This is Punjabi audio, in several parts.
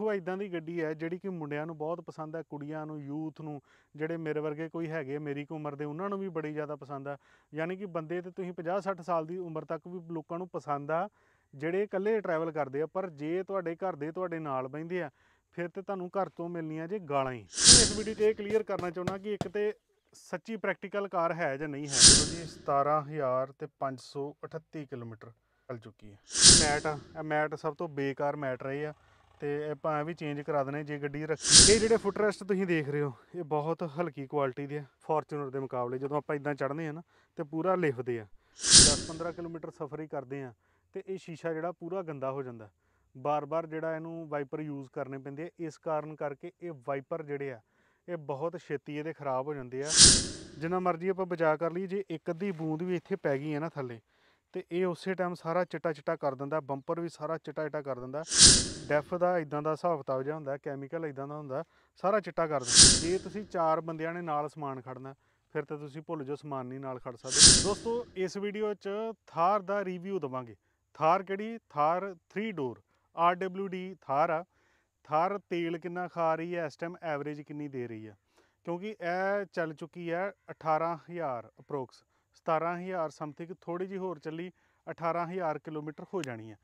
ਉਹ ਐਦਾਂ ਦੀ ਗੱਡੀ ਹੈ ਜਿਹੜੀ ਕਿ ਮੁੰਡਿਆਂ ਨੂੰ ਬਹੁਤ ਪਸੰਦ ਹੈ ਕੁੜੀਆਂ ਨੂੰ ਯੂਥ ਨੂੰ ਜਿਹੜੇ ਮੇਰੇ ਵਰਗੇ ਕੋਈ ਹੈਗੇ ਮੇਰੀ ਕੋ ਉਮਰ ਦੇ ਉਹਨਾਂ ਨੂੰ ਵੀ ਬੜੀ ਜ਼ਿਆਦਾ ਪਸੰਦ ਆ ਯਾਨੀ ਕਿ ਬੰਦੇ ਤੇ ਤੁਸੀਂ 50 60 ਸਾਲ ਦੀ ਉਮਰ ਤੱਕ ਵੀ ਲੋਕਾਂ ਨੂੰ ਪਸੰਦ ਆ ਜਿਹੜੇ ਇਕੱਲੇ ਟਰੈਵਲ ਕਰਦੇ ਆ ਪਰ ਜੇ ਤੁਹਾਡੇ ਘਰ ਦੇ ਤੁਹਾਡੇ ਨਾਲ ਬੈਂਦੇ ਆ ਫਿਰ ਤੇ ਤੁਹਾਨੂੰ ਘਰ ਤੋਂ ਮਿਲਣੀਆਂ ਜੇ ਗਾਲਾਂ ਹੀ ਇਸ ਵੀਡੀਓ 'ਚ ਇਹ ਕਲੀਅਰ ਕਰਨਾ ਚਾਹੁੰਦਾ ਕਿ ਇੱਕ ਤੇ ਸੱਚੀ ਪ੍ਰੈਕਟੀਕਲ ਕਾਰ ਹੈ ਜਾਂ ਨਹੀਂ ਹੈ ਜੀ 17000 ਤੇ 538 ਕਿਲੋਮੀਟਰ ਚੱਲ ਚੁੱਕੀ ਹੈ ਮੈਟ ਆ ਮੈਟ ਸਭ ਤੋਂ ਬੇਕਾਰ ਮੈਟ ਰਹੇ ਆ ਤੇ ਆਪਾਂ ਵੀ ਚੇਂਜ ਕਰਾ ਦਨੇ ਜੇ ਗੱਡੀ ਰੱਖੀ ਇਹ ਜਿਹੜੇ ਫੁੱਟਰੈਸਟ ਤੁਸੀਂ ਦੇਖ ਰਹੇ ਹੋ ਇਹ ਬਹੁਤ ਹਲਕੀ ਕੁਆਲਿਟੀ ਦੇ ਆ ਫੋਰਚੂਨਰ ਦੇ ਮੁਕਾਬਲੇ ਜਦੋਂ ਆਪਾਂ ਇਦਾਂ ਚੜ੍ਹਨੇ ਆ ਨਾ ਤੇ ਪੂਰਾ ਲਿਫਦੇ ਆ 10-15 ਕਿਲੋਮੀਟਰ ਸਫ਼ਰ ਹੀ ਕਰਦੇ ਆ ਤੇ ਇਹ ਸ਼ੀਸ਼ਾ ਜਿਹੜਾ ਪੂਰਾ ਗੰਦਾ ਹੋ ਜਾਂਦਾ ਬਾਰ-ਬਾਰ ਜਿਹੜਾ ਇਹਨੂੰ ਵਾਈਪਰ ਯੂਜ਼ ਕਰਨੇ ਪੈਂਦੇ ਆ ਇਸ ਕਾਰਨ ਕਰਕੇ ਇਹ ਵਾਈਪਰ ਜਿਹੜੇ ਆ ਇਹ ਬਹੁਤ ਛੇਤੀ ਇਹਦੇ ਖਰਾਬ ਹੋ ਜਾਂਦੇ ਆ ਜਿੰਨਾ ਮਰਜ਼ੀ ਆਪਾਂ ਬਚਾ ਕਰ ਲਈ ਜੇ ਇੱਕ ਅੱਧੀ ਬੂੰਦ ਵੀ ਇੱਥੇ ਪੈ ਗਈ ਹੈ ਨਾ ਥੱਲੇ ਤੇ ਇਹ ਉਸੇ ਟਾਈਮ ਸਾਰਾ ਚਿੱਟਾ ਚਿੱਟਾ ਕਰ ਦਿੰਦਾ ਬੰਪਰ ਵੀ ਸਾਰਾ ਚਿੱਟਾ ਚਿੱਟਾ ਕਰ ਦਿੰਦਾ ਡੈਫ ਦਾ ਇਦਾਂ ਦਾ ਹਿਸਾਬ ਤਾਬ ਜਿਹਾ ਹੁੰਦਾ ਕੈਮੀਕਲ ਇਦਾਂ ਦਾ ਹੁੰਦਾ ਸਾਰਾ ਚਿੱਟਾ ਕਰ ਦਿੰਦਾ ਜੇ ਤੁਸੀਂ ਚਾਰ ਬੰਦਿਆਂ ਨੇ ਨਾਲ ਸਮਾਨ ਖੜਨਾ ਫਿਰ ਤਾਂ ਤੁਸੀਂ ਭੁੱਲ ਜਾਓ ਸਮਾਨ ਨਹੀਂ ਨਾਲ ਖੜ ਸਕਦੇ ਦੋਸਤੋ ਇਸ ਵੀਡੀਓ 'ਚ ਥਾਰ ਦਾ ਰਿਵਿਊ ਦਵਾਂਗੇ ਥਾਰ ਕਿਹੜੀ ਥਾਰ 3 ਡੋਰ RWD ਥਾਰ ਆ ਥਾਰ ਤੇਲ ਕਿੰਨਾ ਖਾ ਰਹੀ ਹੈ ਇਸ ਟਾਈਮ ਐਵਰੇਜ ਕਿੰਨੀ ਦੇ ਰਹੀ ਹੈ ਕਿਉਂਕਿ ਇਹ ਚੱਲ ਚੁੱਕੀ ਹੈ 18000 ਅਪਰੋਕਸ 17000 ਸਮਥਿੰਗ ਥੋੜੀ ਜੀ ਹੋਰ ਚੱਲੀ 18000 ਕਿਲੋਮੀਟਰ ਹੋ ਜਾਣੀ ਆ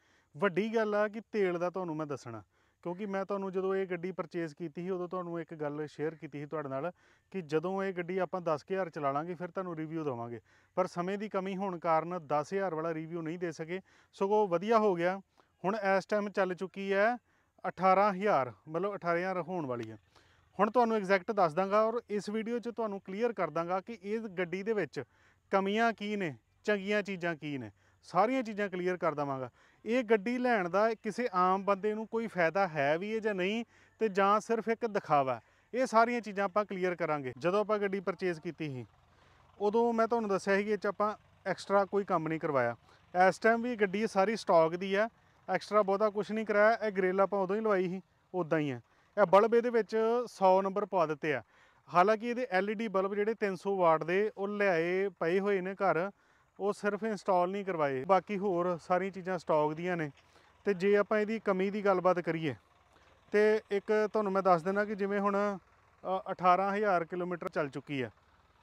ਵੱਡੀ ਗੱਲ ਆ ਕਿ ਤੇਲ ਦਾ ਤੁਹਾਨੂੰ ਮੈਂ ਦੱਸਣਾ ਕਿਉਂਕਿ ਮੈਂ ਤੁਹਾਨੂੰ ਜਦੋਂ ਇਹ ਗੱਡੀ ਪਰਚੇਸ ਕੀਤੀ ਸੀ ਉਦੋਂ ਤੁਹਾਨੂੰ ਇੱਕ ਗੱਲ ਸ਼ੇਅਰ ਕੀਤੀ ਸੀ ਤੁਹਾਡੇ ਨਾਲ ਕਿ ਜਦੋਂ ਇਹ ਗੱਡੀ ਆਪਾਂ 10000 ਚਲਾ ਲਾਂਗੇ ਫਿਰ ਤੁਹਾਨੂੰ ਰਿਵਿਊ ਦਵਾਂਗੇ ਪਰ ਸਮੇਂ ਦੀ ਕਮੀ ਹੋਣ ਕਾਰਨ 10000 ਵਾਲਾ ਰਿਵਿਊ ਨਹੀਂ ਦੇ ਸਕੇ ਸਗੋਂ ਵਧੀਆ ਹੋ ਗਿਆ ਹੁਣ ਇਸ ਟਾਈਮ ਚੱਲ ਚੁੱਕੀ ਹੈ 18000 ਮਤਲਬ 18000 ਹੋਣ ਵਾਲੀ ਹੈ ਹੁਣ ਤੁਹਾਨੂੰ ਐਗਜ਼ੈਕਟ ਦੱਸ ਦਾਂਗਾ ਔਰ ਇਸ ਵੀਡੀਓ 'ਚ ਤੁਹਾਨੂੰ ਕਲੀਅਰ ਕਰ ਦਾਂਗਾ ਕਿ ਇਸ ਗੱਡੀ ਦੇ ਵਿੱਚ ਕਮੀਆਂ ਕੀ ਨੇ ਚੰਗੀਆਂ ਚੀਜ਼ਾਂ ਕੀ ਨੇ ਸਾਰੀਆਂ ਚੀਜ਼ਾਂ ਕਲੀਅਰ ਕਰ ਦਵਾਂਗਾ ਇਹ ਗੱਡੀ ਲੈਣ ਦਾ ਕਿਸੇ ਆਮ ਬੰਦੇ ਨੂੰ ਕੋਈ ਫਾਇਦਾ ਹੈ ਵੀ ਹੈ ਜਾਂ ਨਹੀਂ ਤੇ ਜਾਂ ਸਿਰਫ ਇੱਕ ਦਿਖਾਵਾ ਇਹ ਸਾਰੀਆਂ ਚੀਜ਼ਾਂ ਆਪਾਂ ਕਲੀਅਰ ਕਰਾਂਗੇ ਜਦੋਂ ਆਪਾਂ ਗੱਡੀ ਪਰਚੇਸ ਕੀਤੀ ਸੀ ਉਦੋਂ ਮੈਂ ਤੁਹਾਨੂੰ ਦੱਸਿਆ ਸੀ ਕਿ ਇਹ ਚ ਆਪਾਂ ਐਕਸਟਰਾ ਕੋਈ ਕੰਮ ਨਹੀਂ ਕਰਵਾਇਆ ਇਸ ਟਾਈਮ ਵੀ ਗੱਡੀ ਸਾਰੀ ਸਟਾਕ ਦੀ ਆ ਐਕਸਟਰਾ ਬਹੁਤਾ ਕੁਝ ਨਹੀਂ ਕਰਾਇਆ ਇਹ ਗ੍ਰਿਲ ਆਪਾਂ ਉਦੋਂ ਹੀ ਲਵਾਈ ਸੀ ਉਦਾਂ ਹੀ ਆ ਇਹ ਬਲਬ ਇਹਦੇ ਵਿੱਚ 100 ਨੰਬਰ ਪਾ ਦਿੱਤੇ ਆ ਹਾਲਾਂਕਿ ਇਹਦੇ LED ਬਲਬ ਜਿਹੜੇ 300 ਵਾਟ ਦੇ ਉਹ ਲਿਆਏ ਪਏ ਹੋਏ ਨੇ ਘਰ ਉਹ ਸਿਰਫ ਇੰਸਟਾਲ ਨਹੀਂ ਕਰਵਾਏ ਬਾਕੀ ਹੋਰ ਸਾਰੀਆਂ ਚੀਜ਼ਾਂ ਸਟਾਕ ਦੀਆਂ ਨੇ ਤੇ ਜੇ ਆਪਾਂ ਇਹਦੀ ਕਮੀ ਦੀ ਗੱਲਬਾਤ ਕਰੀਏ ਤੇ ਇੱਕ ਤੁਹਾਨੂੰ ਮੈਂ ਦੱਸ ਦਿੰਦਾ ਕਿ ਜਿਵੇਂ ਹੁਣ 18000 ਕਿਲੋਮੀਟਰ ਚੱਲ ਚੁੱਕੀ ਹੈ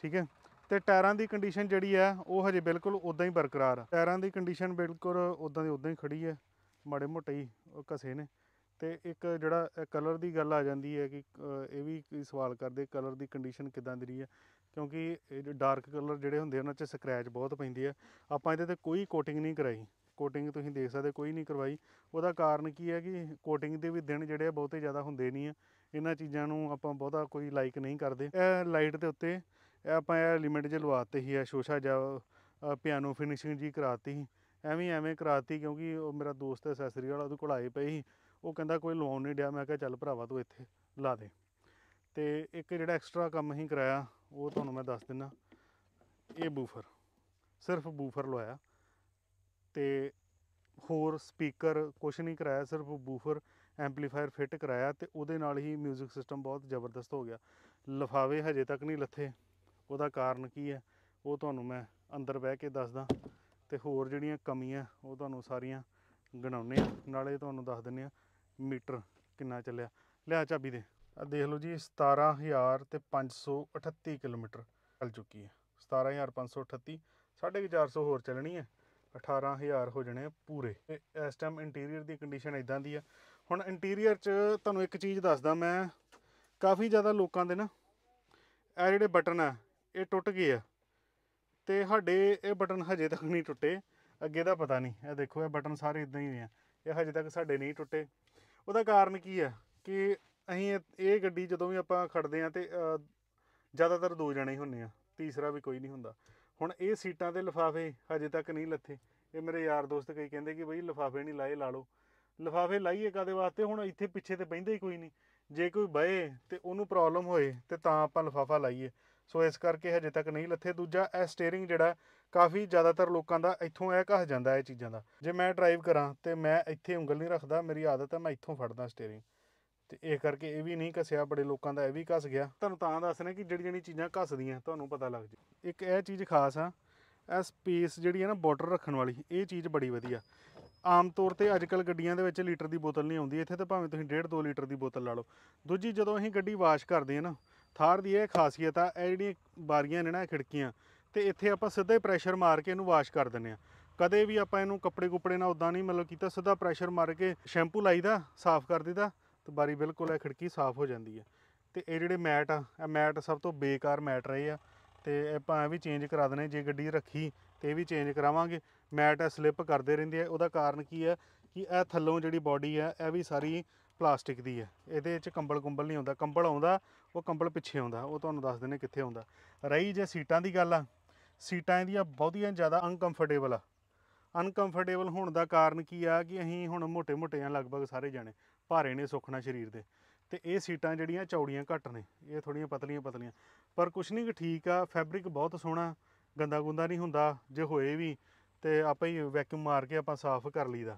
ਠੀਕ ਹੈ ਤੇ ਟਾਇਰਾਂ ਦੀ ਕੰਡੀਸ਼ਨ ਜਿਹੜੀ ਹੈ ਉਹ ਹਜੇ ਬਿਲਕੁਲ ਉਦਾਂ ਹੀ ਬਰਕਰਾਰ ਹੈ ਟਾਇਰਾਂ ਦੀ ਕੰਡੀਸ਼ਨ ਬਿਲਕੁਲ ਉਦਾਂ ਦੀ ਉਦਾਂ ਹੀ ਖੜੀ ਹੈ ਮਾੜੇ ਮੋਟੇ ਹੀ ਘਸੇ ਨੇ ਤੇ ਇੱਕ ਜਿਹੜਾ ਕਲਰ ਦੀ ਗੱਲ ਆ ਜਾਂਦੀ ਹੈ ਕਿ ਇਹ ਵੀ ਸਵਾਲ ਕਰਦੇ ਕਲਰ ਦੀ ਕੰਡੀਸ਼ਨ ਕਿਦਾਂ ਦੀ ਰਹੀ ਹੈ ਕਿਉਂਕਿ ਇਹ ਡਾਰਕ ਕਲਰ ਜਿਹੜੇ ਹੁੰਦੇ ਉਹਨਾਂ 'ਚ ਸਕ੍ਰੈਚ ਬਹੁਤ ਪੈਂਦੀ ਹੈ ਆਪਾਂ ਇਹਦੇ ਤੇ ਕੋਈ ਕੋਟਿੰਗ ਨਹੀਂ ਕਰਾਈ ਕੋਟਿੰਗ ਤੁਸੀਂ ਦੇਖ ਸਕਦੇ ਕੋਈ ਨਹੀਂ ਕਰਵਾਈ ਉਹਦਾ ਕਾਰਨ ਕੀ ਹੈ ਕਿ ਕੋਟਿੰਗ ਦੇ ਵੀ ਦਿਨ ਜਿਹੜੇ ਬਹੁਤੇ ਜ਼ਿਆਦਾ ਹੁੰਦੇ ਨਹੀਂ ਆ ਇਹਨਾਂ ਚੀਜ਼ਾਂ ਨੂੰ ਆਪਾਂ ਬਹੁਤਾ ਕੋਈ ਲਾਈਕ ਨਹੀਂ ਕਰਦੇ ਇਹ ਲਾਈਟ ਦੇ ਉੱਤੇ ਇਹ ਆਪਾਂ ਇਹ ਲਿਮਟ ਜੇ ਲਵਾਤੇ ਹੀ ਆ ਸ਼ੋਸ਼ਾ ਜਾਂ ਪਿਆਨੋ ਫਿਨਿਸ਼ਿੰਗ ਜੀ ਕਰਾਤੀ ਐਵੇਂ ਐਵੇਂ ਕਰਾਤੀ ਕਿਉਂਕਿ ਉਹ ਮੇਰਾ ਦੋਸਤ ਐਸੈਸਰੀ ਵਾਲਾ ਉਹਦੇ ਕੋਲ ਆਏ ਪਈ ਸੀ ਉਹ ਕਹਿੰਦਾ ਕੋਈ ਲਵਾਉਣ ਨਹੀਂ ਡਿਆ ਮੈਂ ਕਿਹਾ ਚੱਲ ਭਰਾਵਾ ਤੂੰ ਇੱਥੇ ਲਾ ਦੇ ਤੇ ਇੱਕ ਜਿਹੜਾ ਐਕਸਟਰਾ ਕੰਮ ਹੀ ਕਰਾਇਆ ਉਹ ਤੁਹਾਨੂੰ ਮੈਂ ਦੱਸ ਦਿੰਨਾ ਇਹ ਬੂਫਰ ਸਿਰਫ ਬੂਫਰ ਲਵਾਇਆ ਤੇ ਹੋਰ ਸਪੀਕਰ ਕੁਝ ਨਹੀਂ ਕਰਾਇਆ ਸਿਰਫ ਬੂਫਰ ਐਂਪਲੀਫਾਇਰ ਫਿੱਟ ਕਰਾਇਆ ਤੇ ਉਹਦੇ ਨਾਲ ਹੀ 뮤직 ਸਿਸਟਮ ਬਹੁਤ ਜ਼ਬਰਦਸਤ ਹੋ ਗਿਆ ਲਫਾਵੇ ਹਜੇ ਤੱਕ ਨਹੀਂ ਲੱਥੇ ਉਹਦਾ ਕਾਰਨ ਕੀ ਹੈ ਉਹ ਤੁਹਾਨੂੰ ਮੈਂ ਅੰਦਰ ਬਹਿ ਕੇ ਦੱਸਦਾ ਤੇ ਹੋਰ ਜਿਹੜੀਆਂ ਕਮੀਆਂ ਉਹ ਤੁਹਾਨੂੰ ਸਾਰੀਆਂ ਗਿਣਾਉਨੇ ਆ ਨਾਲੇ ਤੁਹਾਨੂੰ ਦੱਸ ਦਿੰਨੇ ਆ ਮੀਟਰ ਕਿੰਨਾ ਚੱਲਿਆ ਲਿਆ ਚਾਬੀ ਦੇ ਆ ਦੇਖ ਲਓ ਜੀ 17000 ਤੇ 538 ਕਿਲੋਮੀਟਰ ਚੱਲ ਚੁੱਕੀ ਹੈ 17538 450 ਹੋਰ ਚੱਲਣੀ ਹੈ 18000 ਹੋ ਜਾਣੇ ਪੂਰੇ ਤੇ ਇਸ ਟਾਈਮ ਇੰਟੀਰੀਅਰ ਦੀ ਕੰਡੀਸ਼ਨ ਇਦਾਂ ਦੀ ਆ ਹੁਣ ਇੰਟੀਰੀਅਰ 'ਚ ਤੁਹਾਨੂੰ ਇੱਕ ਚੀਜ਼ ਦੱਸਦਾ ਮੈਂ ਕਾਫੀ ਜ਼ਿਆਦਾ ਲੋਕਾਂ ਦੇ ਨਾ ਇਹ ਜਿਹੜੇ ਬਟਨ ਆ ਇਹ ਟੁੱਟ ਗਏ ਆ ਤੇ ਸਾਡੇ ਇਹ ਬਟਨ ਹਜੇ ਤੱਕ ਨਹੀਂ ਟੁੱਟੇ ਅੱਗੇ ਦਾ ਪਤਾ ਨਹੀਂ ਇਹ ਦੇਖੋ ਇਹ ਬਟਨ ਸਾਰੇ ਇਦਾਂ ਹੀ ਨੇ ਆ ਇਹ ਹਜੇ ਤੱਕ ਸਾਡੇ ਨਹੀਂ ਟੁੱਟੇ ਉਹਦਾ ਕਾਰਨ ਕੀ ਹੈ ਕਿ ਅਸੀਂ ਇਹ ਗੱਡੀ ਜਦੋਂ ਵੀ ਆਪਾਂ ਖੜਦੇ ਆ ਤੇ ਜ਼ਿਆਦਾਤਰ ਦੋ ਜਣੇ ਹੀ ਹੁੰਨੇ ਆ ਤੀਸਰਾ ਵੀ ਕੋਈ ਨਹੀਂ ਹੁੰਦਾ ਹੁਣ ਇਹ ਸੀਟਾਂ ਤੇ ਲਫਾਫੇ ਹਜੇ ਤੱਕ ਨਹੀਂ ਲੱਥੇ ਇਹ ਮੇਰੇ ਯਾਰ ਦੋਸਤ ਕਈ ਕਹਿੰਦੇ ਕਿ ਬਈ ਲਫਾਫੇ ਨਹੀਂ ਲਾਏ ਲਾ ਲਓ ਲਫਾਫੇ ਲਾਈਏ ਕਾਦੇ ਵਾਸਤੇ ਹੁਣ ਇੱਥੇ ਪਿੱਛੇ ਤੇ ਬੈਂਦਾ ਹੀ ਕੋਈ ਨਹੀਂ ਜੇ ਕੋਈ ਬਏ ਤੇ ਉਹਨੂੰ ਪ੍ਰੋਬਲਮ ਹੋਏ ਤੇ ਤਾਂ ਆਪਾਂ ਲਫਾਫਾ ਲਾਈਏ ਸੋ ਇਸ ਕਰਕੇ ਹਜੇ ਤੱਕ ਨਹੀਂ ਲੱਥੇ ਦੂਜਾ ਇਹ ਸਟੀering ਜਿਹੜਾ ਕਾਫੀ ਜ਼ਿਆਦਾਤਰ ਲੋਕਾਂ ਦਾ ਇੱਥੋਂ ਇਹ ਕਹ ਜਾਂਦਾ ਇਹ ਚੀਜ਼ਾਂ ਦਾ ਜੇ ਮੈਂ ਡਰਾਈਵ ਕਰਾਂ ਤੇ ਮੈਂ ਇੱਥੇ ਉਂਗਲ ਨਹੀਂ ਰੱਖਦਾ ਮੇਰੀ ਆਦਤ ਹੈ ਮੈਂ ਇੱਥੋਂ ਫੜਦਾ ਸਟੀering ਤੇ ਇਹ ਕਰਕੇ ਇਹ ਵੀ ਨਹੀਂ ਕਸਿਆ ਬੜੇ ਲੋਕਾਂ ਦਾ ਇਹ ਵੀ ਕਸ ਗਿਆ ਤੁਹਾਨੂੰ ਤਾਂ ਦੱਸਣਾ ਕਿ ਜਿਹੜੀ ਜਿਹੜੀ ਚੀਜ਼ਾਂ ਕਸਦੀਆਂ ਤੁਹਾਨੂੰ ਪਤਾ ਲੱਗ ਜੇ ਇੱਕ ਇਹ ਚੀਜ਼ ਖਾਸ ਆ ਇਹ ਸਪੇਸ ਜਿਹੜੀ ਹੈ ਨਾ ਬਾਰਡਰ ਰੱਖਣ ਵਾਲੀ ਇਹ ਚੀਜ਼ ਬੜੀ ਵਧੀਆ ਆਮ ਤੌਰ ਤੇ ਅੱਜ ਕੱਲ ਗੱਡੀਆਂ ਦੇ ਵਿੱਚ ਲੀਟਰ ਦੀ ਬੋਤਲ ਨਹੀਂ ਆਉਂਦੀ ਇੱਥੇ ਤਾਂ ਭਾਵੇਂ ਤੁਸੀਂ 1.5 2 ਲੀਟਰ ਦੀ ਬੋਤਲ ਲਾ ਲਓ ਦੂਜੀ ਜਦੋਂ ਅਸੀਂ ਗੱਡੀ ਵਾਸ਼ ਕਰਦੇ ਹਾਂ ਨਾ ਥਾਰ ਦੀ ਇਹ ਖਾਸੀਅਤ ਆ ਇਹ ਜਿਹੜੀਆਂ ਬਾਰੀਆਂ ਨੇ ਨਾ ਖਿੜਕੀਆਂ ਤੇ ਇੱਥੇ ਆਪਾਂ ਸਿੱਧੇ ਪ੍ਰੈਸ਼ਰ ਮਾਰ ਕੇ ਇਹਨੂੰ ਵਾਸ਼ ਕਰ ਦਿੰਨੇ ਆ ਕਦੇ ਵੀ ਆਪਾਂ ਇਹਨੂੰ ਕੱਪੜੇ ਕੁਪੜੇ ਨਾਲ ਉਦਾਂ ਨਹੀਂ ਮਤਲਬ ਕੀਤਾ ਸਿੱਧਾ ਪ੍ਰੈਸ਼ਰ ਮਾਰ ਕੇ ਸ਼ੈਂਪੂ ਲਾਈਦਾ ਸਾਫ਼ ਕਰ ਦਿੱਤਾ ਤੇ ਬਾਰੀ ਬਿਲਕੁਲ ਇਹ ਖਿੜਕੀ ਸਾਫ਼ ਹੋ ਜਾਂਦੀ ਹੈ ਤੇ ਇਹ ਜਿਹੜੇ ਮੈਟ ਆ ਇਹ ਮੈਟ ਸਭ ਤੋਂ ਬੇਕਾਰ ਮੈਟ ਰਹੇ ਆ ਤੇ ਆਪਾਂ ਇਹ ਵੀ ਚੇਂਜ ਕਰਾ ਦਨੇ ਜੇ ਗੱਡੀ ਰੱਖੀ ਤੇ ਇਹ ਵੀ ਚੇਂਜ ਕਰਾਵਾਂਗੇ ਮੈਟ ਆ ਸਲਿੱਪ ਕਰਦੇ ਰਹਿੰਦੇ ਆ ਉਹਦਾ ਕਾਰਨ ਕੀ ਆ ਕਿ ਇਹ ਥੱਲੋਂ ਜਿਹੜੀ ਬਾਡੀ ਆ ਇਹ ਵੀ ਸਾਰੀ ਪਲਾਸਟਿਕ ਦੀ ਹੈ ਇਹਦੇ ਵਿੱਚ ਕੰਬਲ ਕੁੰਬਲ ਨਹੀਂ ਹੁੰਦਾ ਕੰਬਲ ਆਉਂਦਾ ਉਹ ਕੰਬਲ ਪਿੱਛੇ ਆਉਂਦਾ ਉਹ ਤੁਹਾਨੂੰ ਦੱਸ ਦਿੰਨੇ ਕਿੱਥੇ ਆਉਂਦਾ ਰਹੀ ਜੇ ਸੀਟਾਂ ਦੀ ਗੱਲ ਆ ਸੀਟਾਂ ਇਹਦੀਆਂ ਬਹੁਤੀਆਂ ਜ਼ਿਆਦਾ ਅਨਕੰਫਰਟੇਬਲ ਆ ਅਨਕੰਫਰਟੇਬਲ ਹੋਣ ਦਾ ਕਾਰਨ ਕੀ ਆ ਕਿ ਅਸੀਂ ਹੁਣ ਮੋਟੇ ਮੋਟੇ ਆ ਲਗਭਗ ਸਾਰੇ ਜਾਣੇ ਭਾਰੇ ਨੇ ਸੁਖਣਾ ਸਰੀਰ ਦੇ ਤੇ ਇਹ ਸੀਟਾਂ ਜਿਹੜੀਆਂ ਚੌੜੀਆਂ ਘੱਟ ਨੇ ਇਹ ਥੋੜੀਆਂ ਪਤਲੀਆਂ ਪਤਲੀਆਂ ਪਰ ਕੁਛ ਨਹੀਂ ਠੀਕ ਆ ਫੈਬਰਿਕ ਬਹੁਤ ਸੋਹਣਾ ਗੰਦਾ ਗੁੰਦਾ ਨਹੀਂ ਹੁੰਦਾ ਜੇ ਹੋਏ ਵੀ ਤੇ ਆਪਾਂ ਹੀ ਵੈਕਿਊਮ ਮਾਰ ਕੇ ਆਪਾਂ ਸਾਫ਼ ਕਰ ਲਈਦਾ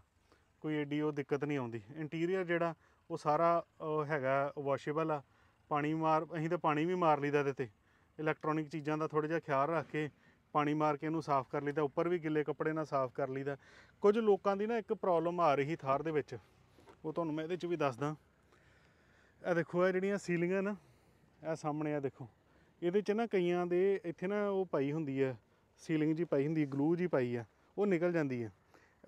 ਕੋਈ ਏਡੀ ਉਹ ਦਿੱਕਤ ਨਹੀਂ ਆਉਂਦੀ ਇੰਟੀਰੀਅਰ ਜਿਹੜਾ ਉਹ ਸਾਰਾ ਹੈਗਾ ਵਾਸ਼ੇਬਲ ਆ ਪਾਣੀ ਮਾਰ ਅਸੀਂ ਤਾਂ ਪਾਣੀ ਵੀ ਮਾਰ ਲਈਦਾ ਇਹਦੇ ਤੇ ਇਲੈਕਟ੍ਰੋਨਿਕ ਚੀਜ਼ਾਂ ਦਾ ਥੋੜਾ ਜਿਹਾ ਖਿਆਲ ਰੱਖ ਕੇ ਪਾਣੀ ਮਾਰ ਕੇ ਇਹਨੂੰ ਸਾਫ਼ ਕਰ ਲਈਦਾ ਉੱਪਰ ਵੀ ਗਿੱਲੇ ਕੱਪੜੇ ਨਾਲ ਸਾਫ਼ ਕਰ ਲਈਦਾ ਕੁਝ ਲੋਕਾਂ ਦੀ ਨਾ ਇੱਕ ਪ੍ਰੋਬਲਮ ਆ ਰਹੀ ਥਾਰ ਦੇ ਵਿੱਚ ਉਹ ਤੁਹਾਨੂੰ ਮੈਂ ਇਹਦੇ 'ਚ ਵੀ ਦੱਸਦਾ ਇਹ ਦੇਖੋ ਇਹ ਜਿਹੜੀਆਂ ਸੀਲਿੰਗਾਂ ਨਾ ਇਹ ਸਾਹਮਣੇ ਆ ਦੇਖੋ ਇਹਦੇ 'ਚ ਨਾ ਕਈਆਂ ਦੇ ਇੱਥੇ ਨਾ ਉਹ ਪਾਈ ਹੁੰਦੀ ਆ ਸੀਲਿੰਗ ਜੀ ਪਾਈ ਹੁੰਦੀ ਗਲੂ ਜੀ ਪਾਈ ਆ ਉਹ ਨਿਕਲ ਜਾਂਦੀ ਆ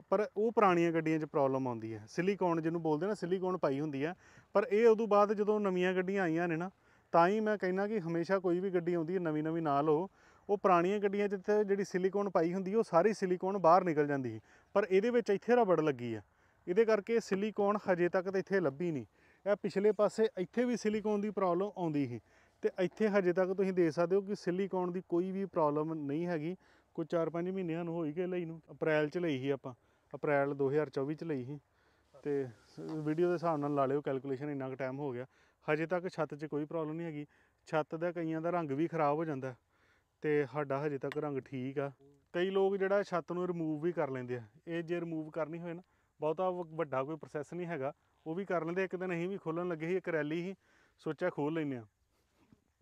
ਪਰ ਉਹ ਪੁਰਾਣੀਆਂ ਗੱਡੀਆਂ 'ਚ ਪ੍ਰੋਬਲਮ ਆਉਂਦੀ ਹੈ ਸਿਲੀਕੋਨ ਜਿਹਨੂੰ ਬੋਲਦੇ ਨਾ ਸਿਲੀਕੋਨ ਪਾਈ ਹੁੰਦੀ ਹੈ ਪਰ ਇਹ ਉਦੋਂ ਬਾਅਦ ਜਦੋਂ ਨਵੀਆਂ ਗੱਡੀਆਂ ਆਈਆਂ ਨੇ ਨਾ ਤਾਂ ਹੀ ਮੈਂ ਕਹਿੰਦਾ ਕਿ ਹਮੇਸ਼ਾ ਕੋਈ ਵੀ ਗੱਡੀ ਆਉਂਦੀ ਹੈ ਨਵੀਂ ਨਵੀਂ ਨਾਲ ਉਹ ਉਹ ਪੁਰਾਣੀਆਂ ਗੱਡੀਆਂ 'ਚ ਜਿਹੜੀ ਸਿਲੀਕੋਨ ਪਾਈ ਹੁੰਦੀ ਉਹ ਸਾਰੀ ਸਿਲੀਕੋਨ ਬਾਹਰ ਨਿਕਲ ਜਾਂਦੀ ਪਰ ਇਹਦੇ ਵਿੱਚ ਇੱਥੇ ਰਬੜ ਲੱਗੀ ਹੈ ਇਹਦੇ ਕਰਕੇ ਸਿਲੀਕੋਨ ਹਜੇ ਤੱਕ ਤਾਂ ਇੱਥੇ ਲੱਭੀ ਨਹੀਂ ਇਹ ਪਿਛਲੇ ਪਾਸੇ ਇੱਥੇ ਵੀ ਸਿਲੀਕੋਨ ਦੀ ਪ੍ਰੋਬਲਮ ਆਉਂਦੀ ਸੀ ਤੇ ਇੱਥੇ ਹਜੇ ਤੱਕ ਤੁਸੀਂ ਦੇਖ ਸਕਦੇ ਹੋ ਕਿ ਸਿਲੀਕੋਨ ਦੀ ਕੋਈ ਵੀ ਪ੍ਰੋਬਲਮ ਨਹੀਂ ਹੈਗੀ ਕੋਈ 4-5 ਮਹੀਨੇ ਨੂੰ ਹੋਈ ਗਏ ਲਈ ਨੂੰ ਅਪ੍ਰੈਲ ਚ ਲਈ ਸੀ ਆਪਾਂ ਅਪ੍ਰੈਲ 2024 ਚ ਲਈ ਸੀ ਤੇ ਵੀਡੀਓ ਦੇ ਹਿਸਾਬ ਨਾਲ ਲਾ ਲਿਓ ਕੈਲਕੂਲੇਸ਼ਨ ਇੰਨਾ ਕੁ ਟਾਈਮ ਹੋ ਗਿਆ ਹਜੇ ਤੱਕ ਛੱਤ 'ਚ ਕੋਈ ਪ੍ਰੋਬਲਮ ਨਹੀਂ ਹੈਗੀ ਛੱਤ ਦਾ ਕਈਆਂ ਦਾ ਰੰਗ ਵੀ ਖਰਾਬ ਹੋ ਜਾਂਦਾ ਤੇ ਸਾਡਾ ਹਜੇ ਤੱਕ ਰੰਗ ਠੀਕ ਆ ਕਈ ਲੋਕ ਜਿਹੜਾ ਛੱਤ ਨੂੰ ਰਿਮੂਵ ਵੀ ਕਰ ਲੈਂਦੇ ਆ ਇਹ ਜੇ ਰਿਮੂਵ ਕਰਨੀ ਹੋਏ ਨਾ ਬਹੁਤਾ ਵੱਡਾ ਕੋਈ ਪ੍ਰੋਸੈਸ ਨਹੀਂ ਹੈਗਾ ਉਹ ਵੀ ਕਰ ਲੈਂਦੇ ਇੱਕ ਦਿਨ ਅਸੀਂ ਵੀ ਖੋਲਣ ਲੱਗੇ ਸੀ ਇੱਕ ਰੈਲੀ ਸੀ ਸੋਚਿਆ ਖੋਲ ਲੈਨੇ ਆ